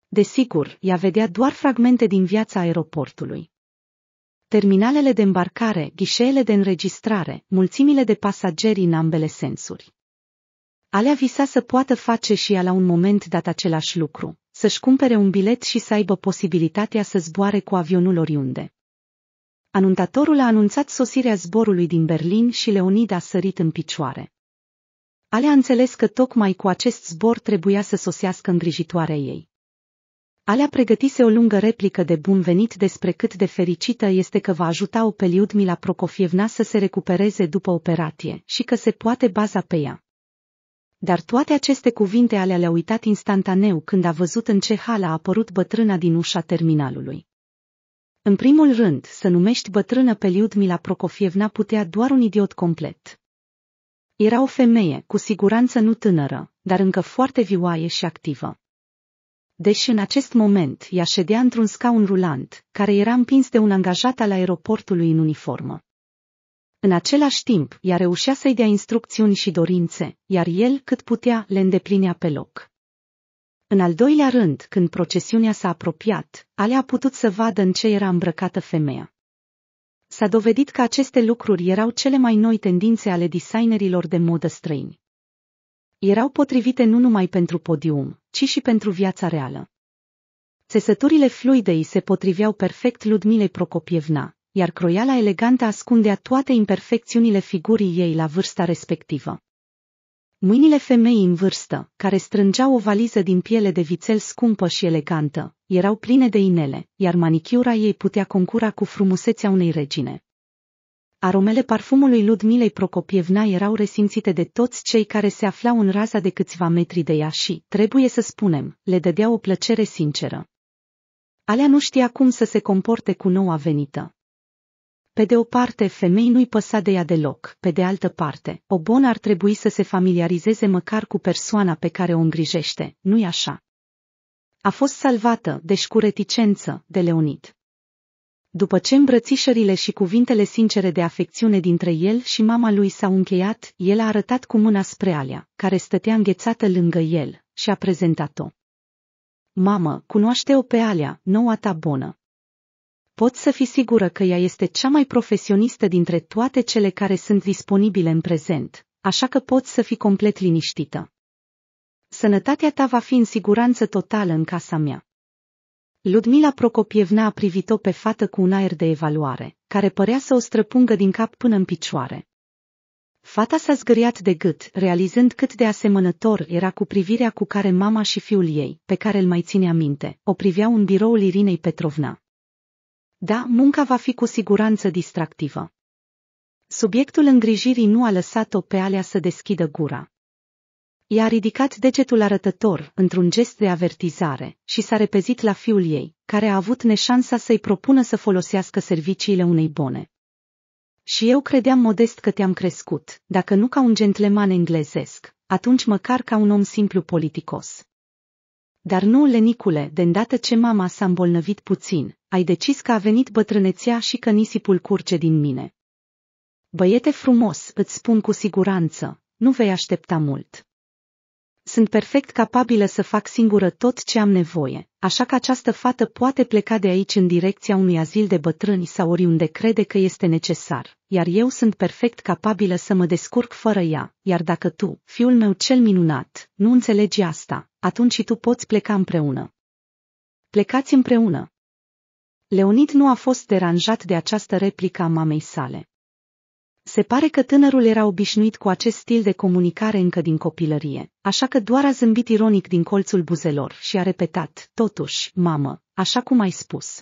Desigur, ea vedea doar fragmente din viața aeroportului. Terminalele de îmbarcare, ghișeele de înregistrare, mulțimile de pasageri în ambele sensuri. Alea visa să poată face și ea la un moment dat același lucru să-și cumpere un bilet și să aibă posibilitatea să zboare cu avionul oriunde. Anuntatorul a anunțat sosirea zborului din Berlin și Leonid a sărit în picioare. Ale a înțeles că tocmai cu acest zbor trebuia să sosească îngrijitoarea ei. Alea pregătise o lungă replică de bun venit despre cât de fericită este că va ajuta-o pe Liudmila Procofievna să se recupereze după operație și că se poate baza pe ea. Dar toate aceste cuvinte alea le-a uitat instantaneu când a văzut în ce hal a apărut bătrâna din ușa terminalului. În primul rând, să numești bătrână pe Liudmila Prokofievna putea doar un idiot complet. Era o femeie, cu siguranță nu tânără, dar încă foarte vioaie și activă. Deși în acest moment ea ședea într-un scaun rulant, care era împins de un angajat al aeroportului în uniformă. În același timp, ea reușea să-i dea instrucțiuni și dorințe, iar el, cât putea, le îndeplinea pe loc. În al doilea rând, când procesiunea s-a apropiat, Alea a putut să vadă în ce era îmbrăcată femeia. S-a dovedit că aceste lucruri erau cele mai noi tendințe ale designerilor de modă străini. Erau potrivite nu numai pentru podium, ci și pentru viața reală. Țesăturile fluidei se potriveau perfect Ludmilei Procopievna, iar croiala elegantă ascundea toate imperfecțiunile figurii ei la vârsta respectivă. Mâinile femeii în vârstă, care strângeau o valiză din piele de vițel scumpă și elegantă, erau pline de inele, iar manichiura ei putea concura cu frumusețea unei regine. Aromele parfumului Ludmilei Procopievna erau resimțite de toți cei care se aflau în raza de câțiva metri de ea și, trebuie să spunem, le dădea o plăcere sinceră. Alea nu știa cum să se comporte cu noua venită. Pe de o parte, femei nu-i păsa de ea deloc, pe de altă parte, o bon ar trebui să se familiarizeze măcar cu persoana pe care o îngrijește, nu-i așa? A fost salvată, deci cu reticență, de Leonid. După ce îmbrățișările și cuvintele sincere de afecțiune dintre el și mama lui s-au încheiat, el a arătat cu mâna spre Alia, care stătea înghețată lângă el, și a prezentat-o. Mamă, cunoaște-o pe Alia, noua ta bonă. Pot să fi sigură că ea este cea mai profesionistă dintre toate cele care sunt disponibile în prezent, așa că poți să fii complet liniștită. Sănătatea ta va fi în siguranță totală în casa mea. Ludmila Procopievna a privit-o pe fată cu un aer de evaluare, care părea să o străpungă din cap până în picioare. Fata s-a zgâriat de gât, realizând cât de asemănător era cu privirea cu care mama și fiul ei, pe care îl mai ținea minte, o priveau în biroul Irinei Petrovna. Da, munca va fi cu siguranță distractivă. Subiectul îngrijirii nu a lăsat-o pe alea să deschidă gura. I-a ridicat degetul arătător, într-un gest de avertizare, și s-a repezit la fiul ei, care a avut neșansa să-i propună să folosească serviciile unei bone. Și eu credeam modest că te-am crescut, dacă nu ca un gentleman englezesc, atunci măcar ca un om simplu politicos. Dar nu, Lenicule, de îndată ce mama s-a îmbolnăvit puțin, ai decis că a venit bătrânețea și că nisipul curge din mine. Băiete frumos, îți spun cu siguranță, nu vei aștepta mult sunt perfect capabilă să fac singură tot ce am nevoie, așa că această fată poate pleca de aici în direcția unui azil de bătrâni sau oriunde crede că este necesar, iar eu sunt perfect capabilă să mă descurc fără ea, iar dacă tu, fiul meu cel minunat, nu înțelegi asta, atunci și tu poți pleca împreună. Plecați împreună! Leonid nu a fost deranjat de această replică a mamei sale. Se pare că tânărul era obișnuit cu acest stil de comunicare încă din copilărie, așa că doar a zâmbit ironic din colțul buzelor și a repetat, totuși, mamă, așa cum ai spus.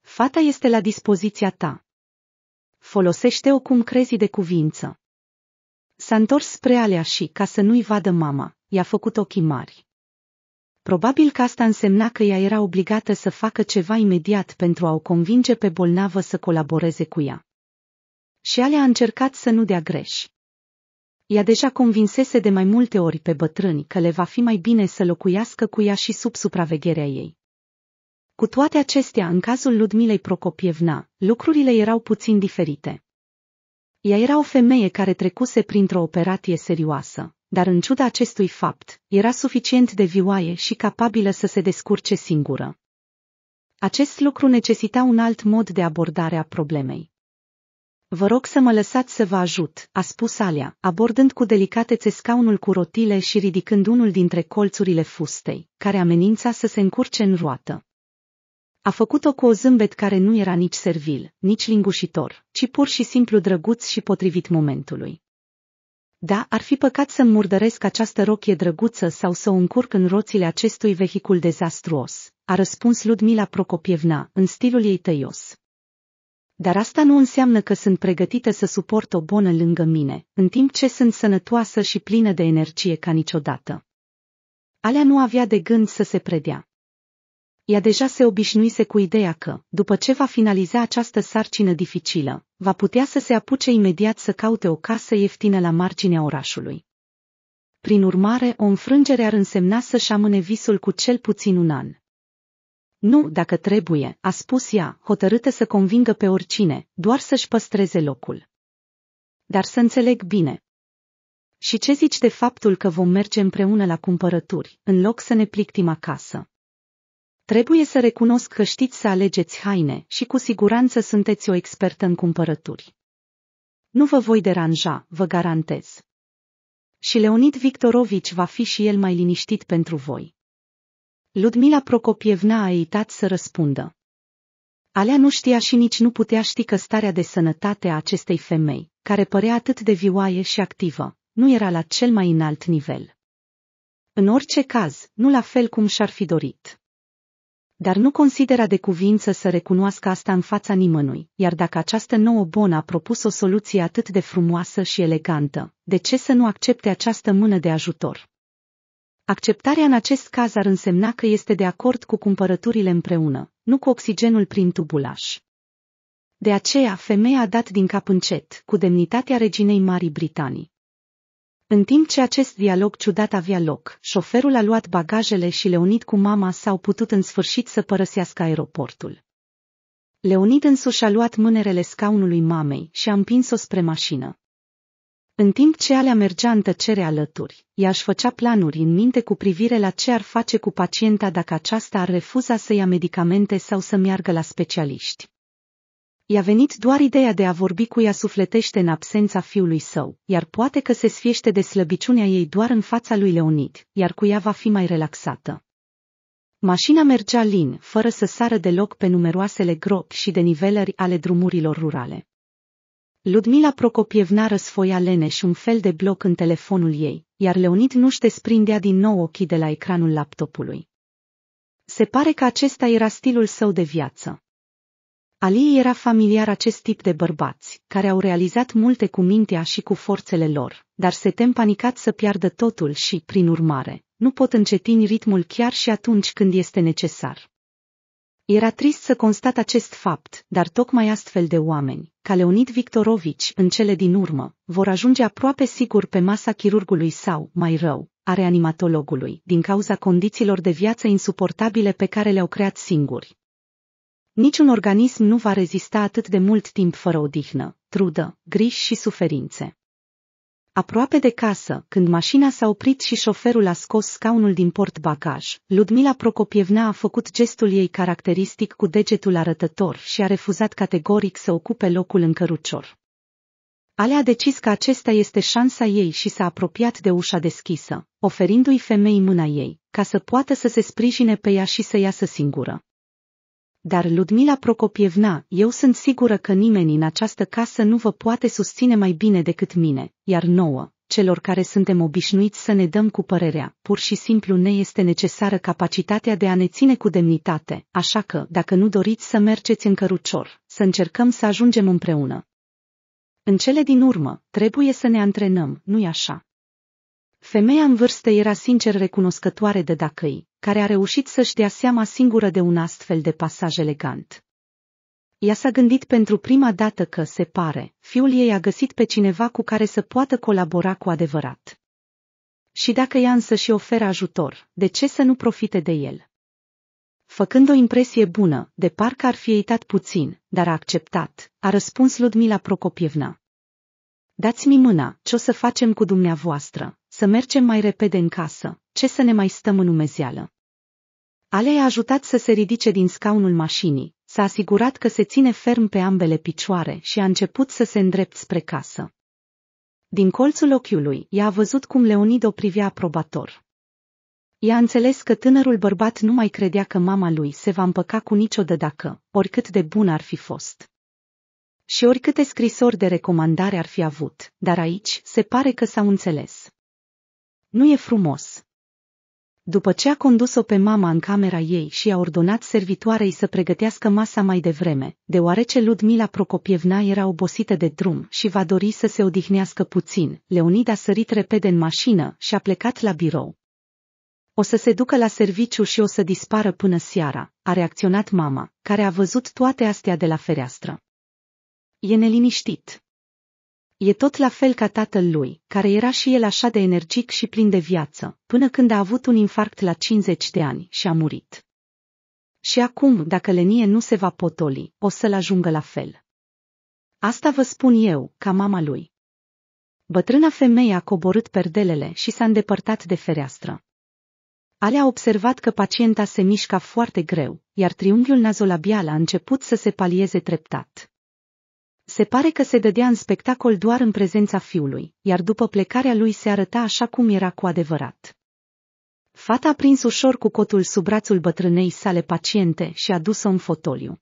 Fata este la dispoziția ta. Folosește-o cum crezi de cuvință. S-a întors spre Alea și, ca să nu-i vadă mama, i-a făcut ochii mari. Probabil că asta însemna că ea era obligată să facă ceva imediat pentru a o convinge pe bolnavă să colaboreze cu ea și Alea a încercat să nu dea greș. Ea deja convinsese de mai multe ori pe bătrâni că le va fi mai bine să locuiască cu ea și sub supravegherea ei. Cu toate acestea, în cazul Ludmilei Procopievna, lucrurile erau puțin diferite. Ea era o femeie care trecuse printr-o operație serioasă, dar în ciuda acestui fapt, era suficient de vioaie și capabilă să se descurce singură. Acest lucru necesita un alt mod de abordare a problemei. Vă rog să mă lăsați să vă ajut, a spus Alia, abordând cu delicatețe scaunul cu rotile și ridicând unul dintre colțurile fustei, care amenința să se încurce în roată. A făcut-o cu o zâmbet care nu era nici servil, nici lingușitor, ci pur și simplu drăguț și potrivit momentului. Da, ar fi păcat să-mi murdăresc această rochie drăguță sau să o încurc în roțile acestui vehicul dezastruos, a răspuns Ludmila Prokopievna, în stilul ei tăios. Dar asta nu înseamnă că sunt pregătită să suport o bonă lângă mine, în timp ce sunt sănătoasă și plină de energie ca niciodată. Alea nu avea de gând să se predea. Ea deja se obișnuise cu ideea că, după ce va finaliza această sarcină dificilă, va putea să se apuce imediat să caute o casă ieftină la marginea orașului. Prin urmare, o înfrângere ar însemna să-și amâne visul cu cel puțin un an. Nu, dacă trebuie, a spus ea, hotărâtă să convingă pe oricine, doar să-și păstreze locul. Dar să înțeleg bine. Și ce zici de faptul că vom merge împreună la cumpărături, în loc să ne plictim acasă? Trebuie să recunosc că știți să alegeți haine și cu siguranță sunteți o expertă în cumpărături. Nu vă voi deranja, vă garantez. Și Leonid Victorovici va fi și el mai liniștit pentru voi. Ludmila Procopievna a uitat să răspundă. Alea nu știa și nici nu putea ști că starea de sănătate a acestei femei, care părea atât de vioaie și activă, nu era la cel mai înalt nivel. În orice caz, nu la fel cum și-ar fi dorit. Dar nu considera de cuvință să recunoască asta în fața nimănui, iar dacă această nouă bonă a propus o soluție atât de frumoasă și elegantă, de ce să nu accepte această mână de ajutor? Acceptarea în acest caz ar însemna că este de acord cu cumpărăturile împreună, nu cu oxigenul prin tubulaș. De aceea, femeia a dat din cap încet, cu demnitatea reginei Marii Britanii. În timp ce acest dialog ciudat avea loc, șoferul a luat bagajele și Leonid cu mama s-au putut în sfârșit să părăsească aeroportul. Leonid însuși a luat mânerele scaunului mamei și a împins-o spre mașină. În timp ce Alea mergea în tăcere alături, ea își făcea planuri în minte cu privire la ce ar face cu pacienta dacă aceasta ar refuza să ia medicamente sau să meargă la specialiști. I-a venit doar ideea de a vorbi cu ea sufletește în absența fiului său, iar poate că se sfiește de slăbiciunea ei doar în fața lui Leonid, iar cu ea va fi mai relaxată. Mașina mergea lin, fără să sară deloc pe numeroasele gropi și de nivelări ale drumurilor rurale. Ludmila Procopievna răsfoia lene și un fel de bloc în telefonul ei, iar Leonid nu-și desprindea din nou ochii de la ecranul laptopului. Se pare că acesta era stilul său de viață. Ali era familiar acest tip de bărbați, care au realizat multe cu mintea și cu forțele lor, dar se tem panicat să piardă totul și, prin urmare, nu pot încetini ritmul chiar și atunci când este necesar. Era trist să constat acest fapt, dar tocmai astfel de oameni, ca Leonid Victorovici, în cele din urmă, vor ajunge aproape sigur pe masa chirurgului sau, mai rău, a reanimatologului, din cauza condițiilor de viață insuportabile pe care le-au creat singuri. Niciun organism nu va rezista atât de mult timp fără odihnă, trudă, griji și suferințe. Aproape de casă, când mașina s-a oprit și șoferul a scos scaunul din portbagaj, Ludmila Procopievna a făcut gestul ei caracteristic cu degetul arătător și a refuzat categoric să ocupe locul în cărucior. Alea a decis că acesta este șansa ei și s-a apropiat de ușa deschisă, oferindu-i femei mâna ei, ca să poată să se sprijine pe ea și să iasă singură. Dar Ludmila Procopievna, eu sunt sigură că nimeni în această casă nu vă poate susține mai bine decât mine, iar nouă, celor care suntem obișnuiți să ne dăm cu părerea, pur și simplu ne este necesară capacitatea de a ne ține cu demnitate, așa că, dacă nu doriți să mergeți în cărucior, să încercăm să ajungem împreună. În cele din urmă, trebuie să ne antrenăm, nu-i așa? Femeia în vârstă era sincer recunoscătoare de dacăi, care a reușit să-și dea seama singură de un astfel de pasaj elegant. Ea s-a gândit pentru prima dată că, se pare, fiul ei a găsit pe cineva cu care să poată colabora cu adevărat. Și dacă ea însă și oferă ajutor, de ce să nu profite de el? Făcând o impresie bună, de parcă ar fi uitat puțin, dar a acceptat, a răspuns Ludmila Procopievna. Dați-mi mâna, ce o să facem cu dumneavoastră, să mergem mai repede în casă, ce să ne mai stăm în umezeală. Ale i-a ajutat să se ridice din scaunul mașinii, s-a asigurat că se ține ferm pe ambele picioare și a început să se îndrept spre casă. Din colțul ochiului, i-a văzut cum Leonid o privea aprobator. I-a înțeles că tânărul bărbat nu mai credea că mama lui se va împăca cu nicio dacă, oricât de bun ar fi fost. Și oricâte scrisori de recomandare ar fi avut, dar aici se pare că s-au înțeles. Nu e frumos. După ce a condus-o pe mama în camera ei și a ordonat servitoarei să pregătească masa mai devreme, deoarece Ludmila Procopievna era obosită de drum și va dori să se odihnească puțin, Leonid a sărit repede în mașină și a plecat la birou. O să se ducă la serviciu și o să dispară până seara, a reacționat mama, care a văzut toate astea de la fereastră. E neliniștit. E tot la fel ca tatăl lui, care era și el așa de energic și plin de viață, până când a avut un infarct la 50 de ani și a murit. Și acum, dacă Lenie nu se va potoli, o să-l ajungă la fel. Asta vă spun eu, ca mama lui. Bătrâna femeie a coborât perdelele și s-a îndepărtat de fereastră. Ale a observat că pacienta se mișca foarte greu, iar triunghiul nazolabial a început să se palieze treptat. Se pare că se dădea în spectacol doar în prezența fiului, iar după plecarea lui se arăta așa cum era cu adevărat. Fata a prins ușor cu cotul sub brațul bătrânei sale paciente și a dus-o în fotoliu.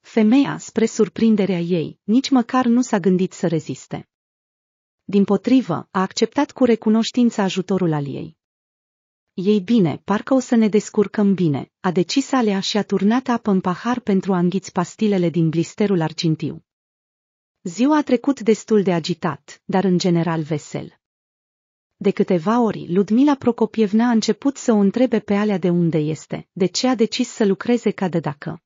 Femeia, spre surprinderea ei, nici măcar nu s-a gândit să reziste. Din potrivă, a acceptat cu recunoștință ajutorul al ei. Ei bine, parcă o să ne descurcăm bine, a decis Alea și a turnat apă în pahar pentru a înghiți pastilele din blisterul argintiu. Ziua a trecut destul de agitat, dar în general vesel. De câteva ori, Ludmila Procopievna a început să o întrebe pe Alea de unde este, de ce a decis să lucreze ca de dacă.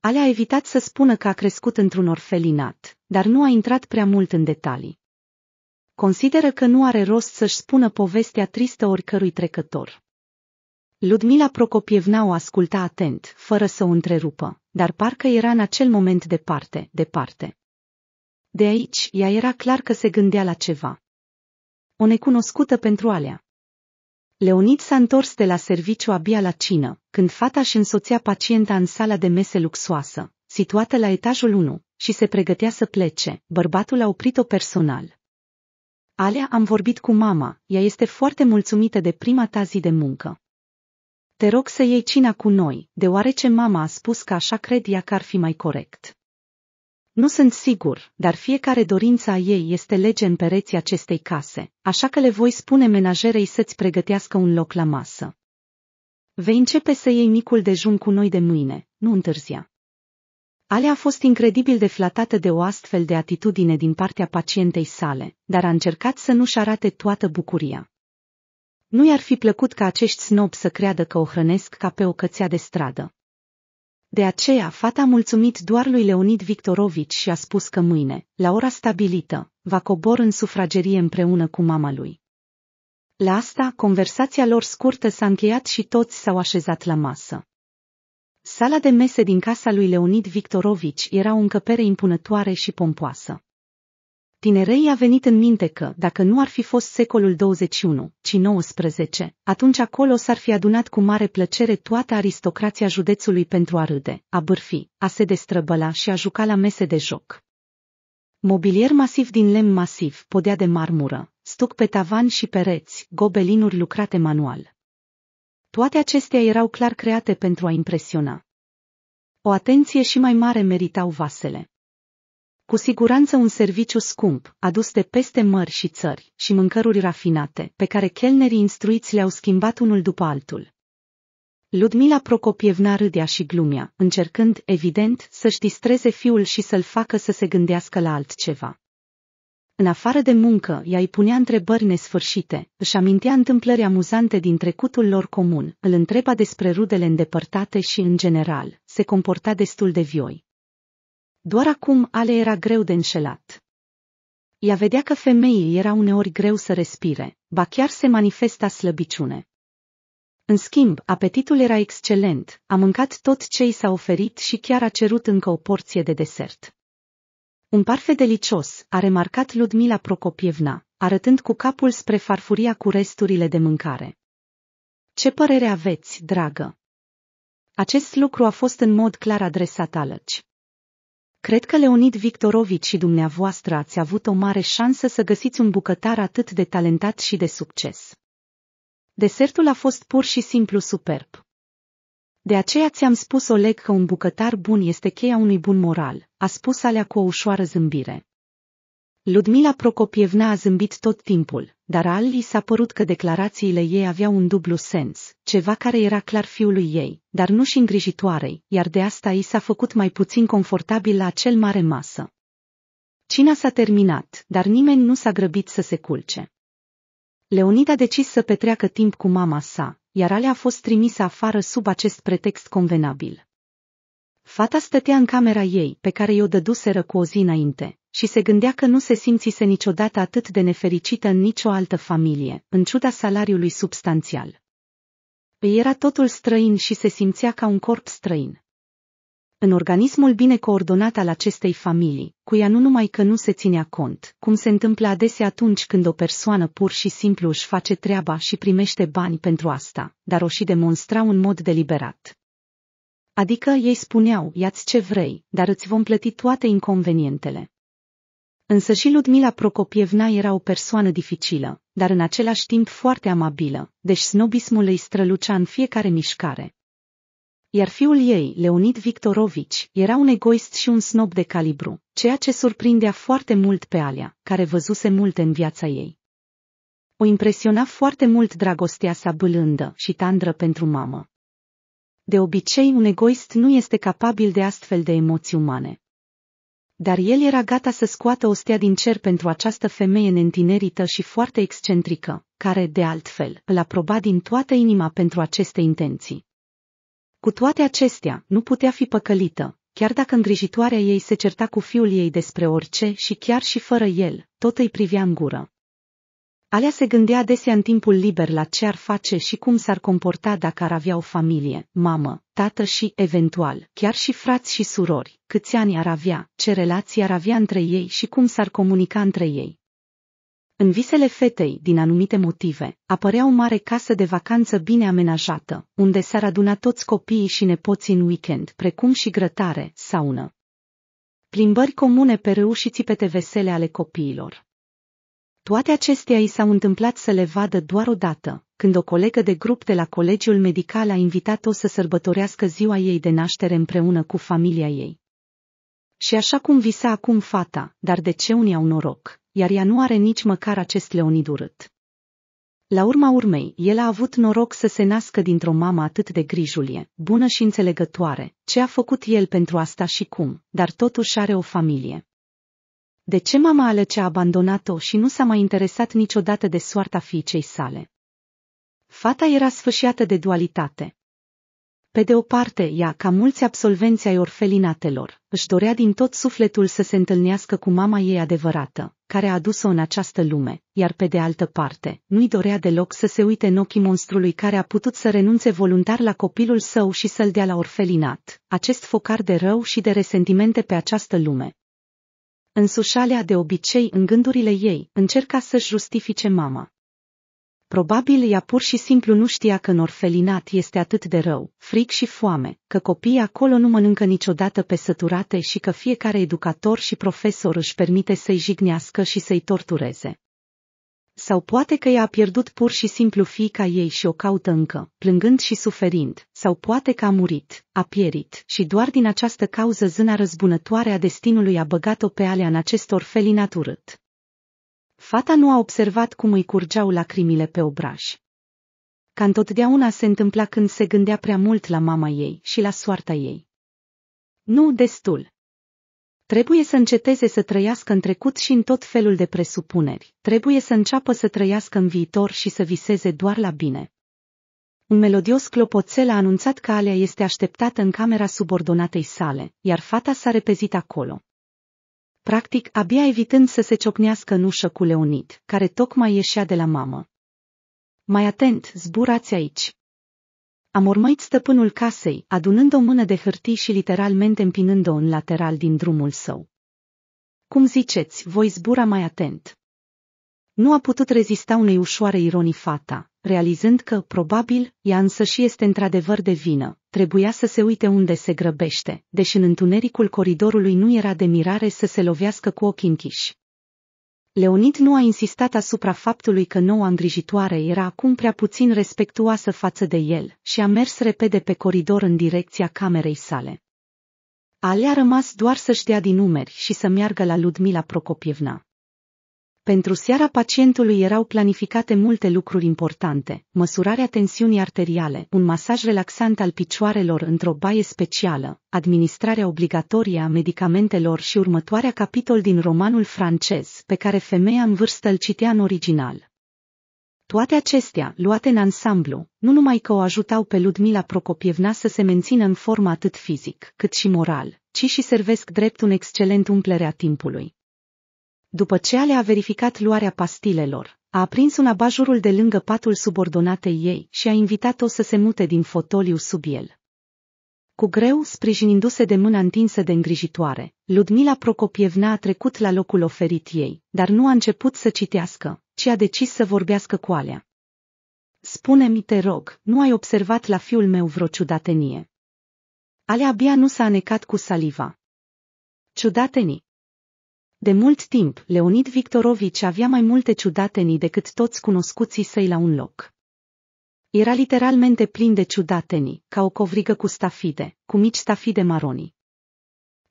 Alea a evitat să spună că a crescut într-un orfelinat, dar nu a intrat prea mult în detalii. Consideră că nu are rost să-și spună povestea tristă oricărui trecător. Ludmila Procopievna o asculta atent, fără să o întrerupă, dar parcă era în acel moment departe, departe. De aici, ea era clar că se gândea la ceva. O necunoscută pentru alea. Leonid s-a întors de la serviciu abia la cină, când fata și însoțea pacienta în sala de mese luxoasă, situată la etajul 1, și se pregătea să plece, bărbatul a oprit-o personal. Alea am vorbit cu mama, ea este foarte mulțumită de prima ta zi de muncă. Te rog să iei cina cu noi, deoarece mama a spus că așa cred ea că ar fi mai corect. Nu sunt sigur, dar fiecare dorință a ei este lege în pereții acestei case, așa că le voi spune menajerei să-ți pregătească un loc la masă. Vei începe să iei micul dejun cu noi de mâine, nu întârzia. Ale a fost incredibil de flatată de o astfel de atitudine din partea pacientei sale, dar a încercat să nu-și arate toată bucuria. Nu i-ar fi plăcut ca acești snob să creadă că o hrănesc ca pe o cățea de stradă. De aceea fata a mulțumit doar lui Leonid Victorovici și a spus că mâine, la ora stabilită, va cobor în sufragerie împreună cu mama lui. La asta, conversația lor scurtă s-a încheiat și toți s-au așezat la masă. Sala de mese din casa lui Leonid Victorovici era o încăpere impunătoare și pompoasă. Tinerei a venit în minte că, dacă nu ar fi fost secolul 21, ci 19, atunci acolo s-ar fi adunat cu mare plăcere toată aristocrația județului pentru a râde, a bârfi, a se destrăbăla și a juca la mese de joc. Mobilier masiv din lemn masiv, podea de marmură, stuc pe tavan și pereți, gobelinuri lucrate manual. Toate acestea erau clar create pentru a impresiona. O atenție și mai mare meritau vasele. Cu siguranță un serviciu scump, adus de peste mări și țări, și mâncăruri rafinate, pe care chelnerii instruiți le-au schimbat unul după altul. Ludmila Procopievna râdea și glumea, încercând, evident, să-și distreze fiul și să-l facă să se gândească la altceva. În afară de muncă, ea îi punea întrebări nesfârșite, își amintea întâmplări amuzante din trecutul lor comun, îl întreba despre rudele îndepărtate și, în general, se comporta destul de vioi. Doar acum ale era greu de înșelat. Ea vedea că femeii era uneori greu să respire, ba chiar se manifesta slăbiciune. În schimb, apetitul era excelent, a mâncat tot ce i s-a oferit și chiar a cerut încă o porție de desert. Un parfe delicios, a remarcat Ludmila Procopievna, arătând cu capul spre farfuria cu resturile de mâncare. Ce părere aveți, dragă? Acest lucru a fost în mod clar adresat Alăci. Cred că Leonid Victorovici și dumneavoastră ați avut o mare șansă să găsiți un bucătar atât de talentat și de succes. Desertul a fost pur și simplu superb. De aceea ți-am spus, Oleg, că un bucătar bun este cheia unui bun moral, a spus Alea cu o ușoară zâmbire. Ludmila Procopievna a zâmbit tot timpul, dar Ali s-a părut că declarațiile ei aveau un dublu sens, ceva care era clar fiului ei, dar nu și îngrijitoarei, iar de asta i s-a făcut mai puțin confortabil la cel mare masă. Cina s-a terminat, dar nimeni nu s-a grăbit să se culce. Leonid a decis să petreacă timp cu mama sa, iar Ale a fost trimisă afară sub acest pretext convenabil. Fata stătea în camera ei, pe care i-o dăduseră cu o zi înainte, și se gândea că nu se simțise niciodată atât de nefericită în nicio altă familie, în ciuda salariului substanțial. Îi era totul străin și se simțea ca un corp străin. În organismul bine coordonat al acestei familii, ea nu numai că nu se ținea cont, cum se întâmplă adesea atunci când o persoană pur și simplu își face treaba și primește bani pentru asta, dar o și demonstra un mod deliberat. Adică ei spuneau, iați ce vrei, dar îți vom plăti toate inconvenientele. Însă și Ludmila Procopievna era o persoană dificilă, dar în același timp foarte amabilă, deci snobismul îi strălucea în fiecare mișcare. Iar fiul ei, Leonid Victorovici, era un egoist și un snob de calibru, ceea ce surprindea foarte mult pe Alea, care văzuse multe în viața ei. O impresiona foarte mult dragostea sa bâlândă și tandră pentru mamă. De obicei, un egoist nu este capabil de astfel de emoții umane. Dar el era gata să scoată o stea din cer pentru această femeie neîntinerită și foarte excentrică, care, de altfel, îl aproba din toată inima pentru aceste intenții. Cu toate acestea, nu putea fi păcălită, chiar dacă îngrijitoarea ei se certa cu fiul ei despre orice și chiar și fără el, tot îi privea în gură. Alea se gândea adesea în timpul liber la ce ar face și cum s-ar comporta dacă ar avea o familie, mamă, tată și, eventual, chiar și frați și surori, câți ani ar avea, ce relații ar avea între ei și cum s-ar comunica între ei. În visele fetei, din anumite motive, apărea o mare casă de vacanță bine amenajată, unde s-ar aduna toți copiii și nepoții în weekend, precum și grătare, saună. Plimbări comune pe râu și țipete vesele ale copiilor. Toate acestea i s-au întâmplat să le vadă doar o dată, când o colegă de grup de la colegiul medical a invitat-o să sărbătorească ziua ei de naștere împreună cu familia ei. Și așa cum visa acum fata, dar de ce unii au noroc, iar ea nu are nici măcar acest leonid urât. La urma urmei, el a avut noroc să se nască dintr-o mamă atât de grijulie, bună și înțelegătoare, ce a făcut el pentru asta și cum, dar totuși are o familie. De ce mama Alece a abandonat-o și nu s-a mai interesat niciodată de soarta fiicei sale? Fata era sfâșiată de dualitate. Pe de o parte, ea, ca mulți absolvenți ai orfelinatelor, își dorea din tot sufletul să se întâlnească cu mama ei adevărată, care a adus-o în această lume, iar pe de altă parte, nu-i dorea deloc să se uite în ochii monstrului care a putut să renunțe voluntar la copilul său și să-l dea la orfelinat, acest focar de rău și de resentimente pe această lume, Însușalea de obicei în gândurile ei încerca să-și justifice mama. Probabil ea pur și simplu nu știa că în orfelinat este atât de rău, fric și foame, că copiii acolo nu mănâncă niciodată pe săturate și că fiecare educator și profesor își permite să-i jignească și să-i tortureze. Sau poate că i-a pierdut pur și simplu fiica ei și o caută încă, plângând și suferind, sau poate că a murit, a pierit și doar din această cauză zâna răzbunătoare a destinului a băgat-o pe alea în acest orfelinat urât. Fata nu a observat cum îi curgeau lacrimile pe obraj. Ca întotdeauna se întâmpla când se gândea prea mult la mama ei și la soarta ei. Nu destul. Trebuie să înceteze să trăiască în trecut și în tot felul de presupuneri. Trebuie să înceapă să trăiască în viitor și să viseze doar la bine. Un melodios clopoțel a anunțat că Alea este așteptată în camera subordonatei sale, iar fata s-a repezit acolo. Practic, abia evitând să se ciocnească în ușă cu Leonid, care tocmai ieșea de la mamă. Mai atent, zburați aici! Am urmărit stăpânul casei, adunând o mână de hârtii și literalmente împinând-o în lateral din drumul său. Cum ziceți, voi zbura mai atent. Nu a putut rezista unei ușoare ironii fata, realizând că, probabil, ea însă și este într-adevăr de vină. Trebuia să se uite unde se grăbește, deși în întunericul coridorului nu era de mirare să se lovească cu ochii închiși. Leonid nu a insistat asupra faptului că noua îngrijitoare era acum prea puțin respectuoasă față de el și a mers repede pe coridor în direcția camerei sale. Alea a rămas doar să-și dea din numeri și să meargă la Ludmila Procopievna. Pentru seara pacientului erau planificate multe lucruri importante, măsurarea tensiunii arteriale, un masaj relaxant al picioarelor într-o baie specială, administrarea obligatorie a medicamentelor și următoarea capitol din romanul francez pe care femeia în vârstă îl citea în original. Toate acestea, luate în ansamblu, nu numai că o ajutau pe Ludmila Procopievna să se mențină în formă atât fizic, cât și moral, ci și servesc drept un excelent umplere a timpului. După ce alea a verificat luarea pastilelor, a aprins un abajurul de lângă patul subordonatei ei și a invitat-o să se mute din fotoliu sub el. Cu greu, sprijinindu-se de mâna întinsă de îngrijitoare, Ludmila Procopievna a trecut la locul oferit ei, dar nu a început să citească, ci a decis să vorbească cu alea. Spune-mi, te rog, nu ai observat la fiul meu vreo ciudatenie? Alea abia nu s-a anecat cu saliva. Ciudatenii, de mult timp, Leonid Victorovici avea mai multe ciudatenii decât toți cunoscuții săi la un loc. Era literalmente plin de ciudatenii, ca o covrigă cu stafide, cu mici stafide maroni.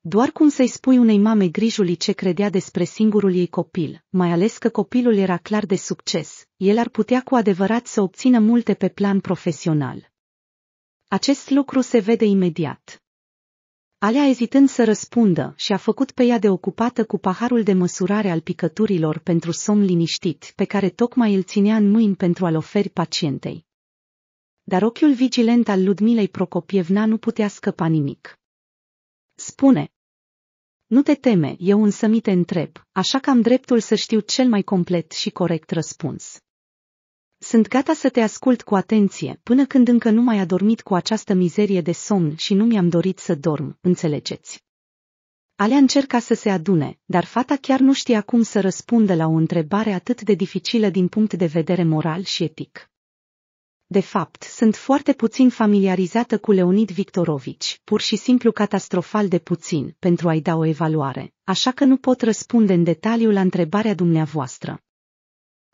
Doar cum să-i spui unei mame grijului ce credea despre singurul ei copil, mai ales că copilul era clar de succes, el ar putea cu adevărat să obțină multe pe plan profesional. Acest lucru se vede imediat. Alea ezitând să răspundă și a făcut pe ea de ocupată cu paharul de măsurare al picăturilor pentru somn liniștit pe care tocmai îl ținea în mâini pentru a-l oferi pacientei. Dar ochiul vigilent al Ludmilei Procopievna nu putea scăpa nimic. Spune. Nu te teme, eu însă mi te întreb, așa că am dreptul să știu cel mai complet și corect răspuns. Sunt gata să te ascult cu atenție, până când încă nu mai a dormit cu această mizerie de somn și nu mi-am dorit să dorm, înțelegeți? Alea încerca să se adune, dar fata chiar nu știa cum să răspundă la o întrebare atât de dificilă din punct de vedere moral și etic. De fapt, sunt foarte puțin familiarizată cu Leonid Victorovici, pur și simplu catastrofal de puțin, pentru a-i da o evaluare, așa că nu pot răspunde în detaliu la întrebarea dumneavoastră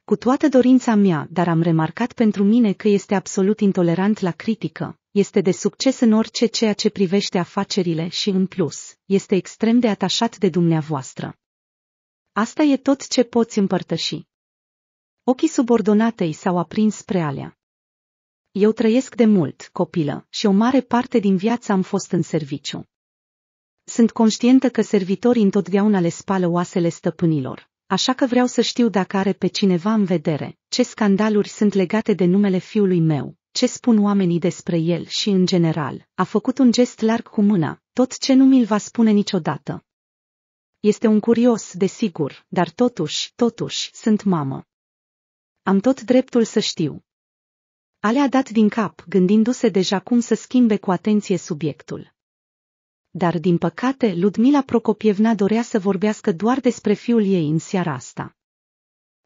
cu toată dorința mea, dar am remarcat pentru mine că este absolut intolerant la critică, este de succes în orice ceea ce privește afacerile și, în plus, este extrem de atașat de dumneavoastră. Asta e tot ce poți împărtăși. Ochii subordonatei s-au aprins spre alea. Eu trăiesc de mult, copilă, și o mare parte din viața am fost în serviciu. Sunt conștientă că servitorii întotdeauna le spală oasele stăpânilor așa că vreau să știu dacă are pe cineva în vedere, ce scandaluri sunt legate de numele fiului meu, ce spun oamenii despre el și, în general, a făcut un gest larg cu mâna, tot ce nu mi-l va spune niciodată. Este un curios, desigur, dar totuși, totuși, sunt mamă. Am tot dreptul să știu. Alea a dat din cap, gândindu-se deja cum să schimbe cu atenție subiectul. Dar din păcate Ludmila Procopievna dorea să vorbească doar despre fiul ei în seara asta.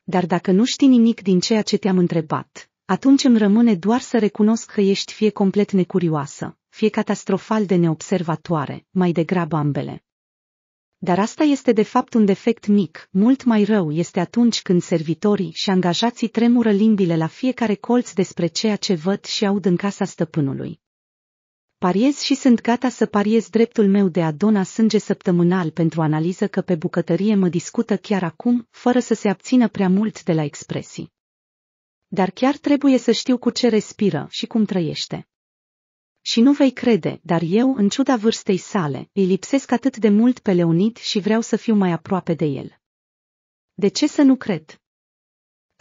Dar dacă nu știi nimic din ceea ce te-am întrebat, atunci îmi rămâne doar să recunosc că ești fie complet necurioasă, fie catastrofal de neobservatoare, mai degrabă ambele. Dar asta este de fapt un defect mic, mult mai rău este atunci când servitorii și angajații tremură limbile la fiecare colț despre ceea ce văd și aud în casa stăpânului. Pariez și sunt gata să pariez dreptul meu de a dona sânge săptămânal pentru analiză că pe bucătărie mă discută chiar acum, fără să se abțină prea mult de la expresii. Dar chiar trebuie să știu cu ce respiră și cum trăiește. Și nu vei crede, dar eu, în ciuda vârstei sale, îi lipsesc atât de mult pe Leonid și vreau să fiu mai aproape de el. De ce să nu cred?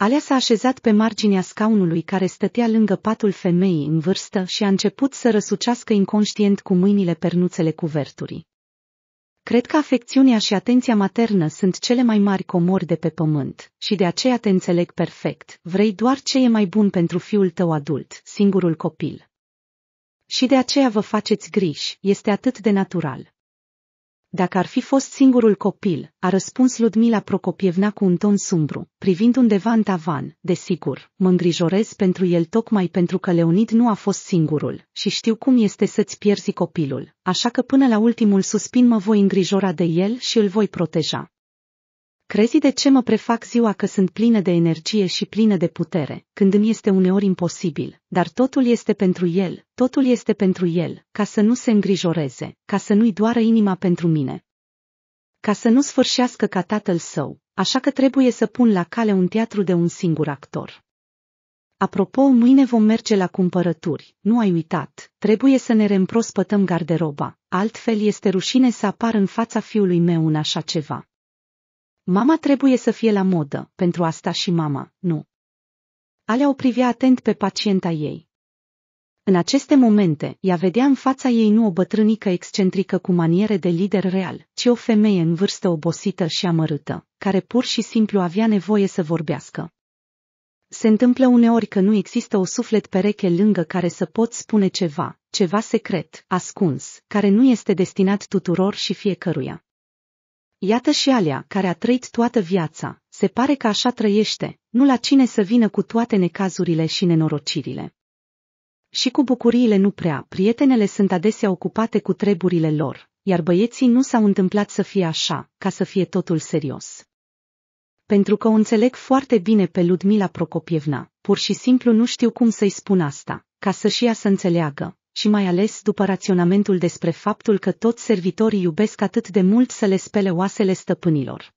Alea s-a așezat pe marginea scaunului care stătea lângă patul femeii în vârstă și a început să răsucească inconștient cu mâinile pernuțele cuverturii. Cred că afecțiunea și atenția maternă sunt cele mai mari comori de pe pământ și de aceea te înțeleg perfect. Vrei doar ce e mai bun pentru fiul tău adult, singurul copil. Și de aceea vă faceți griji, este atât de natural. Dacă ar fi fost singurul copil, a răspuns Ludmila Procopievna cu un ton sumbru, privind undeva în tavan, desigur, mă îngrijorez pentru el tocmai pentru că Leonid nu a fost singurul și știu cum este să-ți pierzi copilul, așa că până la ultimul suspin mă voi îngrijora de el și îl voi proteja. Crezi de ce mă prefac ziua că sunt plină de energie și plină de putere, când îmi este uneori imposibil, dar totul este pentru el, totul este pentru el, ca să nu se îngrijoreze, ca să nu-i doară inima pentru mine. Ca să nu sfârșească ca tatăl său, așa că trebuie să pun la cale un teatru de un singur actor. Apropo, mâine vom merge la cumpărături, nu ai uitat, trebuie să ne reîmprospătăm garderoba, altfel este rușine să apar în fața fiului meu în așa ceva. Mama trebuie să fie la modă, pentru asta și mama, nu. Alea o privea atent pe pacienta ei. În aceste momente, ea vedea în fața ei nu o bătrânică excentrică cu maniere de lider real, ci o femeie în vârstă obosită și amărâtă, care pur și simplu avea nevoie să vorbească. Se întâmplă uneori că nu există o suflet pereche lângă care să poți spune ceva, ceva secret, ascuns, care nu este destinat tuturor și fiecăruia. Iată și Alea, care a trăit toată viața, se pare că așa trăiește, nu la cine să vină cu toate necazurile și nenorocirile. Și cu bucuriile nu prea, prietenele sunt adesea ocupate cu treburile lor, iar băieții nu s-au întâmplat să fie așa, ca să fie totul serios. Pentru că o înțeleg foarte bine pe Ludmila Procopievna, pur și simplu nu știu cum să-i spun asta, ca să și ea să înțeleagă, și mai ales după raționamentul despre faptul că toți servitorii iubesc atât de mult să le spele oasele stăpânilor.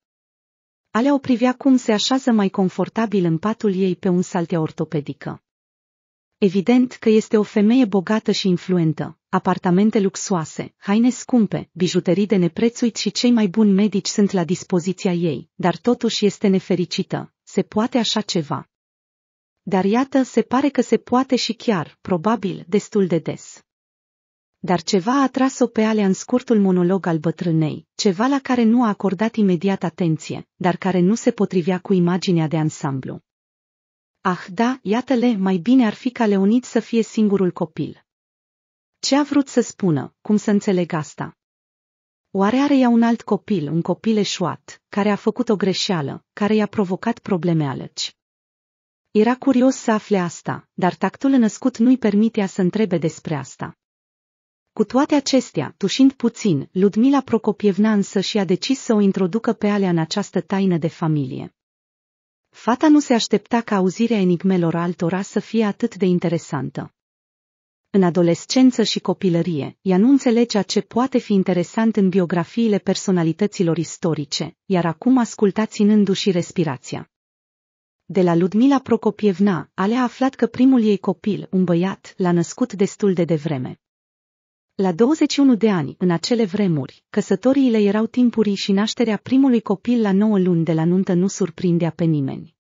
Alea o privea cum se așează mai confortabil în patul ei pe un saltea ortopedică. Evident că este o femeie bogată și influentă, apartamente luxoase, haine scumpe, bijuterii de neprețuit și cei mai buni medici sunt la dispoziția ei, dar totuși este nefericită, se poate așa ceva. Dar iată, se pare că se poate și chiar, probabil, destul de des. Dar ceva a tras-o pe alea în scurtul monolog al bătrânei, ceva la care nu a acordat imediat atenție, dar care nu se potrivea cu imaginea de ansamblu. Ah da, iată-le, mai bine ar fi ca Leonid să fie singurul copil. Ce a vrut să spună, cum să înțeleg asta? Oare are ea un alt copil, un copil eșuat, care a făcut o greșeală, care i-a provocat probleme alăci? Era curios să afle asta, dar tactul născut nu-i permitea să întrebe despre asta. Cu toate acestea, tușind puțin, Ludmila Procopievna însă și-a decis să o introducă pe Alea în această taină de familie. Fata nu se aștepta ca auzirea enigmelor altora să fie atât de interesantă. În adolescență și copilărie, ea nu înțelegea ce poate fi interesant în biografiile personalităților istorice, iar acum asculta ținându-și respirația. De la Ludmila Procopievna, ale aflat că primul ei copil, un băiat, l-a născut destul de devreme. La 21 de ani, în acele vremuri, căsătoriile erau timpurii și nașterea primului copil la 9 luni de la nuntă nu surprindea pe nimeni.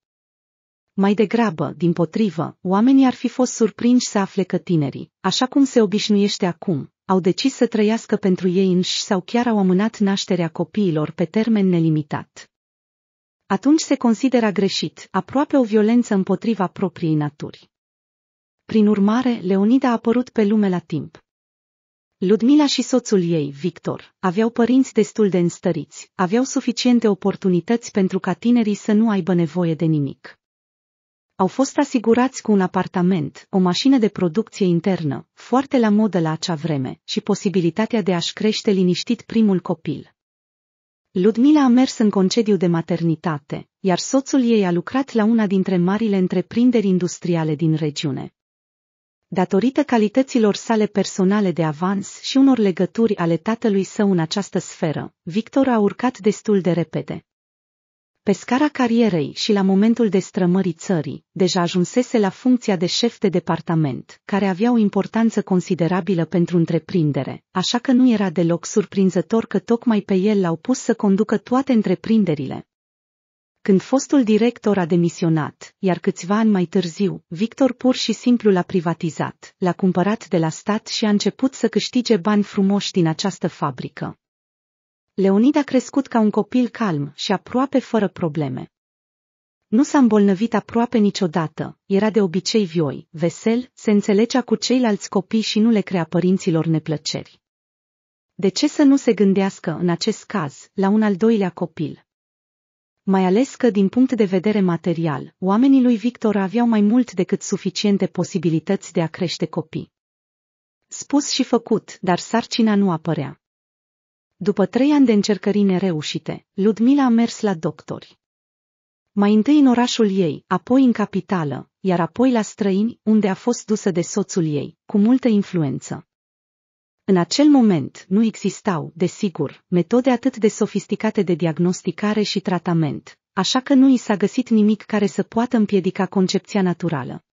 Mai degrabă, din potrivă, oamenii ar fi fost surprinși să afle că tinerii, așa cum se obișnuiește acum, au decis să trăiască pentru ei înși sau chiar au amânat nașterea copiilor pe termen nelimitat atunci se consideră greșit, aproape o violență împotriva propriei naturi. Prin urmare, Leonida a apărut pe lume la timp. Ludmila și soțul ei, Victor, aveau părinți destul de înstăriți, aveau suficiente oportunități pentru ca tinerii să nu aibă nevoie de nimic. Au fost asigurați cu un apartament, o mașină de producție internă, foarte la modă la acea vreme, și posibilitatea de a-și crește liniștit primul copil. Ludmila a mers în concediu de maternitate, iar soțul ei a lucrat la una dintre marile întreprinderi industriale din regiune. Datorită calităților sale personale de avans și unor legături ale tatălui său în această sferă, Victor a urcat destul de repede. Pe scara carierei și la momentul destrămării țării, deja ajunsese la funcția de șef de departament, care avea o importanță considerabilă pentru întreprindere, așa că nu era deloc surprinzător că tocmai pe el l-au pus să conducă toate întreprinderile. Când fostul director a demisionat, iar câțiva ani mai târziu, Victor pur și simplu l-a privatizat, l-a cumpărat de la stat și a început să câștige bani frumoși din această fabrică. Leonid a crescut ca un copil calm și aproape fără probleme. Nu s-a îmbolnăvit aproape niciodată, era de obicei vioi, vesel, se înțelegea cu ceilalți copii și nu le crea părinților neplăceri. De ce să nu se gândească, în acest caz, la un al doilea copil? Mai ales că, din punct de vedere material, oamenii lui Victor aveau mai mult decât suficiente posibilități de a crește copii. Spus și făcut, dar sarcina nu apărea. După trei ani de încercări nereușite, Ludmila a mers la doctori. Mai întâi în orașul ei, apoi în capitală, iar apoi la străini, unde a fost dusă de soțul ei, cu multă influență. În acel moment nu existau, desigur, metode atât de sofisticate de diagnosticare și tratament, așa că nu i s-a găsit nimic care să poată împiedica concepția naturală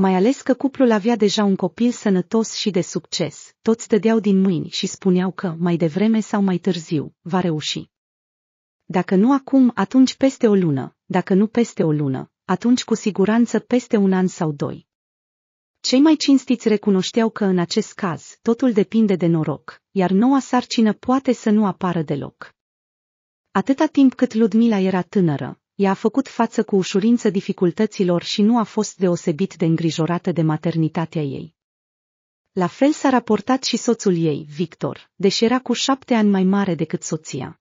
mai ales că cuplul avea deja un copil sănătos și de succes, toți dădeau din mâini și spuneau că, mai devreme sau mai târziu, va reuși. Dacă nu acum, atunci peste o lună, dacă nu peste o lună, atunci cu siguranță peste un an sau doi. Cei mai cinstiți recunoșteau că în acest caz totul depinde de noroc, iar noua sarcină poate să nu apară deloc. Atâta timp cât Ludmila era tânără, i a făcut față cu ușurință dificultăților și nu a fost deosebit de îngrijorată de maternitatea ei. La fel s-a raportat și soțul ei, Victor, deși era cu șapte ani mai mare decât soția.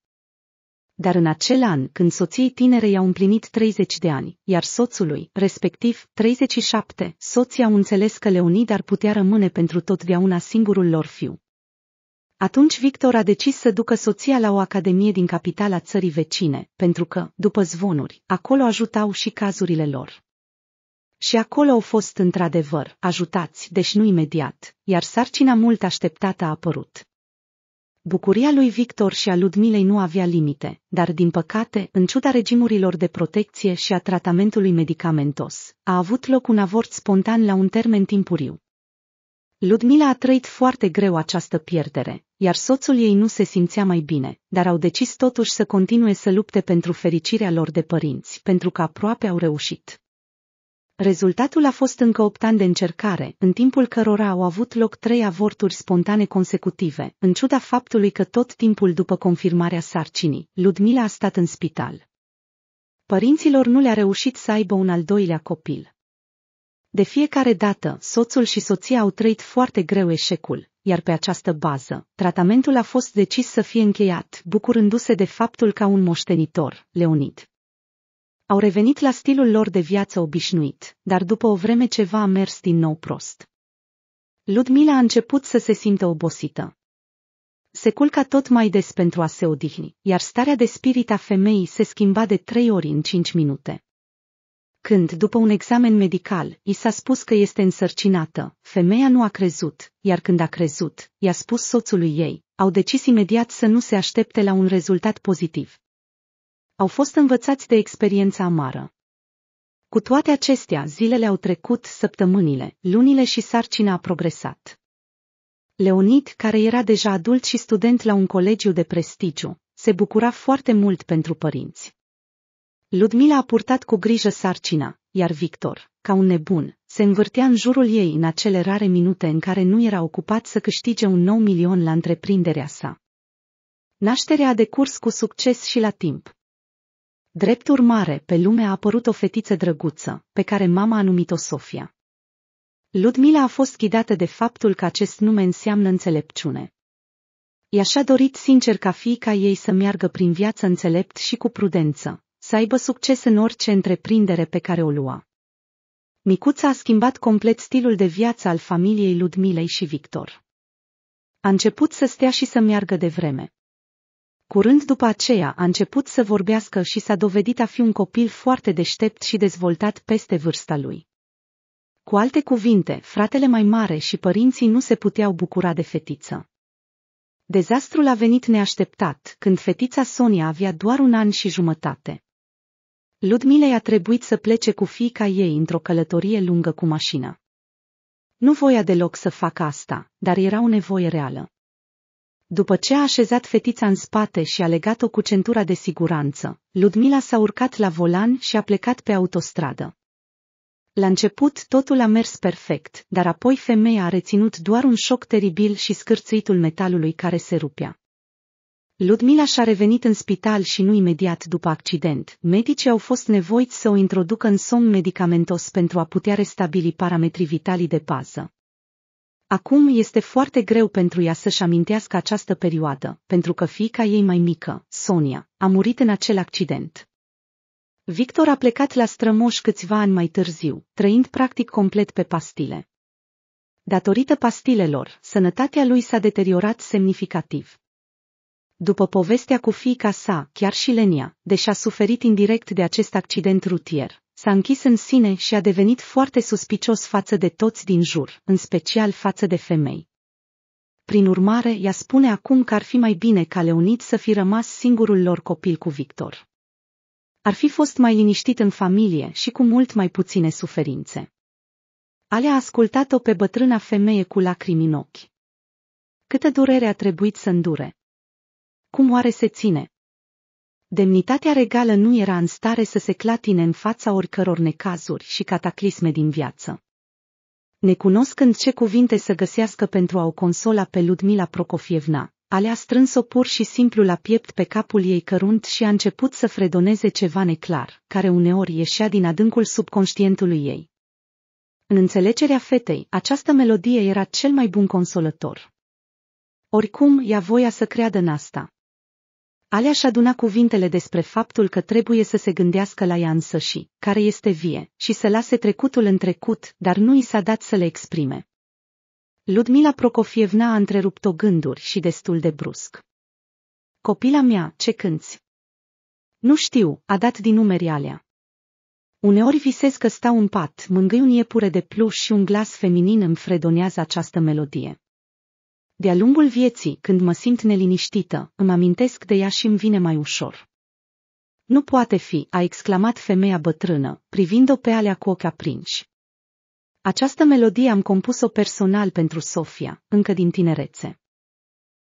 Dar în acel an, când soției tinere i-au împlinit 30 de ani, iar soțului, respectiv 37, soții au înțeles că Leonid ar putea rămâne pentru totdeauna singurul lor fiu. Atunci Victor a decis să ducă soția la o academie din capitala țării vecine, pentru că, după zvonuri, acolo ajutau și cazurile lor. Și acolo au fost într-adevăr ajutați, deci nu imediat, iar sarcina mult așteptată a apărut. Bucuria lui Victor și a Ludmilei nu avea limite, dar din păcate, în ciuda regimurilor de protecție și a tratamentului medicamentos, a avut loc un avort spontan la un termen timpuriu. Ludmila a trăit foarte greu această pierdere, iar soțul ei nu se simțea mai bine, dar au decis totuși să continue să lupte pentru fericirea lor de părinți, pentru că aproape au reușit. Rezultatul a fost încă opt ani de încercare, în timpul cărora au avut loc trei avorturi spontane consecutive, în ciuda faptului că tot timpul după confirmarea sarcinii, Ludmila a stat în spital. Părinților nu le-a reușit să aibă un al doilea copil. De fiecare dată, soțul și soția au trăit foarte greu eșecul, iar pe această bază, tratamentul a fost decis să fie încheiat, bucurându-se de faptul ca un moștenitor, Leonid. Au revenit la stilul lor de viață obișnuit, dar după o vreme ceva a mers din nou prost. Ludmila a început să se simtă obosită. Se culca tot mai des pentru a se odihni, iar starea de spirit a femeii se schimba de trei ori în cinci minute. Când, după un examen medical, i s-a spus că este însărcinată, femeia nu a crezut, iar când a crezut, i-a spus soțului ei, au decis imediat să nu se aștepte la un rezultat pozitiv. Au fost învățați de experiența amară. Cu toate acestea, zilele au trecut, săptămânile, lunile și sarcina a progresat. Leonid, care era deja adult și student la un colegiu de prestigiu, se bucura foarte mult pentru părinți. Ludmila a purtat cu grijă sarcina, iar Victor, ca un nebun, se învârtea în jurul ei în acele rare minute în care nu era ocupat să câștige un nou milion la întreprinderea sa. Nașterea a decurs cu succes și la timp. Drept urmare, pe lume a apărut o fetiță drăguță, pe care mama a numit-o Sofia. Ludmila a fost ghidată de faptul că acest nume înseamnă înțelepciune. I-așa dorit sincer ca fiica ei să meargă prin viață înțelept și cu prudență, să aibă succes în orice întreprindere pe care o lua. Micuța a schimbat complet stilul de viață al familiei Ludmilei și Victor. A început să stea și să meargă de vreme. Curând după aceea a început să vorbească și s-a dovedit a fi un copil foarte deștept și dezvoltat peste vârsta lui. Cu alte cuvinte, fratele mai mare și părinții nu se puteau bucura de fetiță. Dezastrul a venit neașteptat, când fetița Sonia avea doar un an și jumătate. Ludmilei a trebuit să plece cu fiica ei într-o călătorie lungă cu mașina. Nu voia deloc să facă asta, dar era o nevoie reală. După ce a așezat fetița în spate și a legat-o cu centura de siguranță, Ludmila s-a urcat la volan și a plecat pe autostradă. La început totul a mers perfect, dar apoi femeia a reținut doar un șoc teribil și scârțuitul metalului care se rupea. Ludmila și-a revenit în spital și nu imediat după accident. Medicii au fost nevoiți să o introducă în somn medicamentos pentru a putea restabili parametrii vitali de pază. Acum este foarte greu pentru ea să-și amintească această perioadă, pentru că fiica ei mai mică, Sonia, a murit în acel accident. Victor a plecat la strămoș câțiva ani mai târziu, trăind practic complet pe pastile. Datorită pastilelor, sănătatea lui s-a deteriorat semnificativ. După povestea cu fiica sa, chiar și Lenia, deși a suferit indirect de acest accident rutier, s-a închis în sine și a devenit foarte suspicios față de toți din jur, în special față de femei. Prin urmare, ea spune acum că ar fi mai bine ca Leonid să fi rămas singurul lor copil cu Victor. Ar fi fost mai liniștit în familie și cu mult mai puține suferințe. Alea a ascultat-o pe bătrâna femeie cu lacrimi în ochi. Câtă durere a trebuit să îndure, cum oare se ține? Demnitatea regală nu era în stare să se clatine în fața oricăror necazuri și cataclisme din viață. Necunoscând ce cuvinte să găsească pentru a o consola pe Ludmila Procofievna, alea strâns-o pur și simplu la piept pe capul ei cărunt și a început să fredoneze ceva neclar, care uneori ieșea din adâncul subconștientului ei. În înțelegerea fetei, această melodie era cel mai bun consolător. Oricum, ea voia să creadă în asta. Alea și aduna cuvintele despre faptul că trebuie să se gândească la ea însăși, care este vie, și să lase trecutul în trecut, dar nu i s-a dat să le exprime. Ludmila Procofievna a întrerupt-o gânduri și destul de brusc. Copila mea, ce cânți? Nu știu, a dat din numeri alea. Uneori visez că stau în pat, mângâi un iepure de pluș și un glas feminin îmi fredonează această melodie. De-a lungul vieții, când mă simt neliniștită, îmi amintesc de ea și îmi vine mai ușor. Nu poate fi, a exclamat femeia bătrână, privind-o pe alea cu ochi aprinși. Această melodie am compus-o personal pentru Sofia, încă din tinerețe.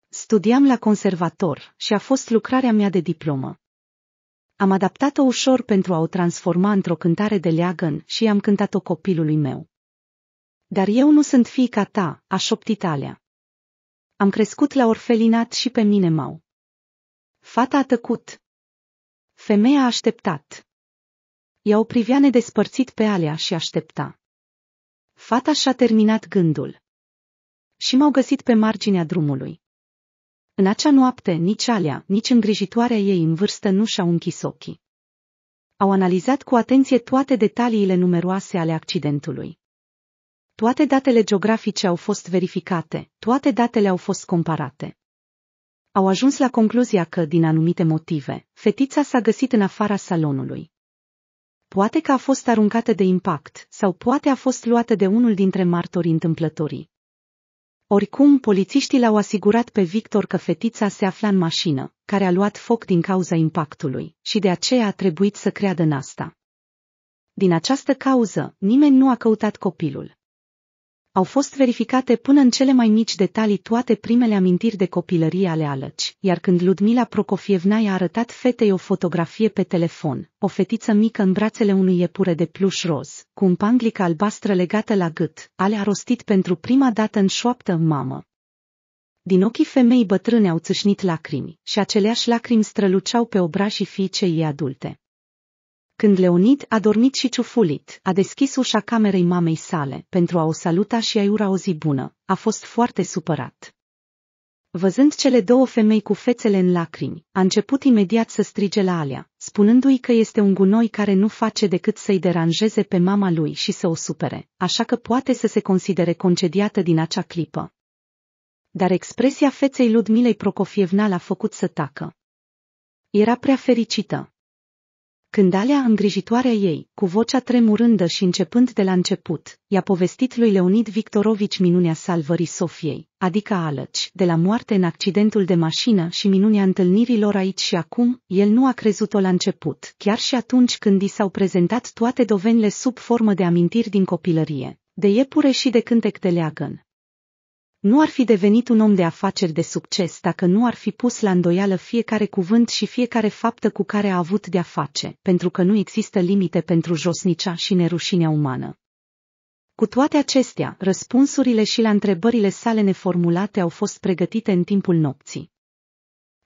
Studiam la conservator și a fost lucrarea mea de diplomă. Am adaptat-o ușor pentru a o transforma într-o cântare de leagăn și am cântat-o copilului meu. Dar eu nu sunt fiica ta, a șoptit alea. Am crescut la orfelinat și pe mine m-au. Fata a tăcut. Femeia a așteptat. Ea o privea nedespărțit pe alea și aștepta. Fata și-a terminat gândul. Și m-au găsit pe marginea drumului. În acea noapte, nici alea, nici îngrijitoarea ei în vârstă nu și-au închis ochii. Au analizat cu atenție toate detaliile numeroase ale accidentului toate datele geografice au fost verificate, toate datele au fost comparate. Au ajuns la concluzia că, din anumite motive, fetița s-a găsit în afara salonului. Poate că a fost aruncată de impact, sau poate a fost luată de unul dintre martorii întâmplătorii. Oricum, polițiștii l-au asigurat pe Victor că fetița se afla în mașină, care a luat foc din cauza impactului, și de aceea a trebuit să creadă în asta. Din această cauză, nimeni nu a căutat copilul. Au fost verificate până în cele mai mici detalii toate primele amintiri de copilărie ale Alăci, iar când Ludmila Prokofievna i-a arătat fetei o fotografie pe telefon, o fetiță mică în brațele unui iepure de pluș roz, cu un panglică albastră legată la gât, ale-a rostit pentru prima dată în șoaptă mamă. Din ochii femei bătrâne au țâșnit lacrimi și aceleași lacrimi străluceau pe obrajii fiicei ei adulte. Când Leonid a dormit și ciufulit, a deschis ușa camerei mamei sale pentru a o saluta și a-i ura o zi bună, a fost foarte supărat. Văzând cele două femei cu fețele în lacrimi, a început imediat să strige la Alea, spunându-i că este un gunoi care nu face decât să-i deranjeze pe mama lui și să o supere, așa că poate să se considere concediată din acea clipă. Dar expresia feței Ludmilei Prokofievna l-a făcut să tacă. Era prea fericită, când alea îngrijitoarea ei, cu vocea tremurândă și începând de la început, i-a povestit lui Leonid Victorovici minunea salvării Sofiei, adică alăci, de la moarte în accidentul de mașină și minunea întâlnirilor aici și acum, el nu a crezut-o la început, chiar și atunci când i s-au prezentat toate dovenile sub formă de amintiri din copilărie, de iepure și de cântec de leagăn. Nu ar fi devenit un om de afaceri de succes dacă nu ar fi pus la îndoială fiecare cuvânt și fiecare faptă cu care a avut de-a face, pentru că nu există limite pentru josnicia și nerușinea umană. Cu toate acestea, răspunsurile și la întrebările sale neformulate au fost pregătite în timpul nopții.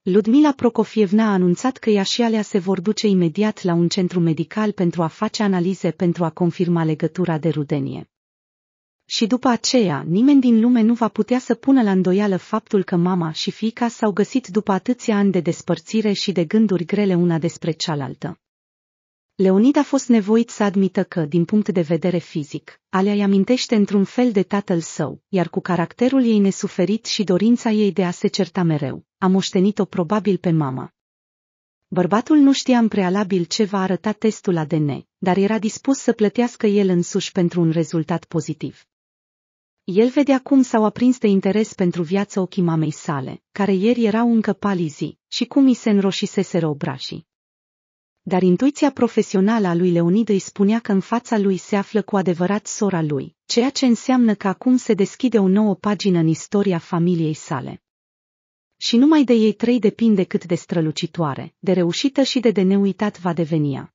Ludmila Prokofievna a anunțat că ea și alea se vor duce imediat la un centru medical pentru a face analize pentru a confirma legătura de rudenie și după aceea nimeni din lume nu va putea să pună la îndoială faptul că mama și fica s-au găsit după atâția ani de despărțire și de gânduri grele una despre cealaltă. Leonid a fost nevoit să admită că, din punct de vedere fizic, Alea îi amintește într-un fel de tatăl său, iar cu caracterul ei nesuferit și dorința ei de a se certa mereu, a moștenit-o probabil pe mama. Bărbatul nu știa în prealabil ce va arăta testul ADN, dar era dispus să plătească el însuși pentru un rezultat pozitiv. El vedea cum s-au aprins de interes pentru viața ochii mamei sale, care ieri erau încă palizi, și cum i se înroșiseseră obrașii. Dar intuiția profesională a lui Leonid îi spunea că în fața lui se află cu adevărat sora lui, ceea ce înseamnă că acum se deschide o nouă pagină în istoria familiei sale. Și numai de ei trei depinde cât de strălucitoare, de reușită și de de neuitat va deveni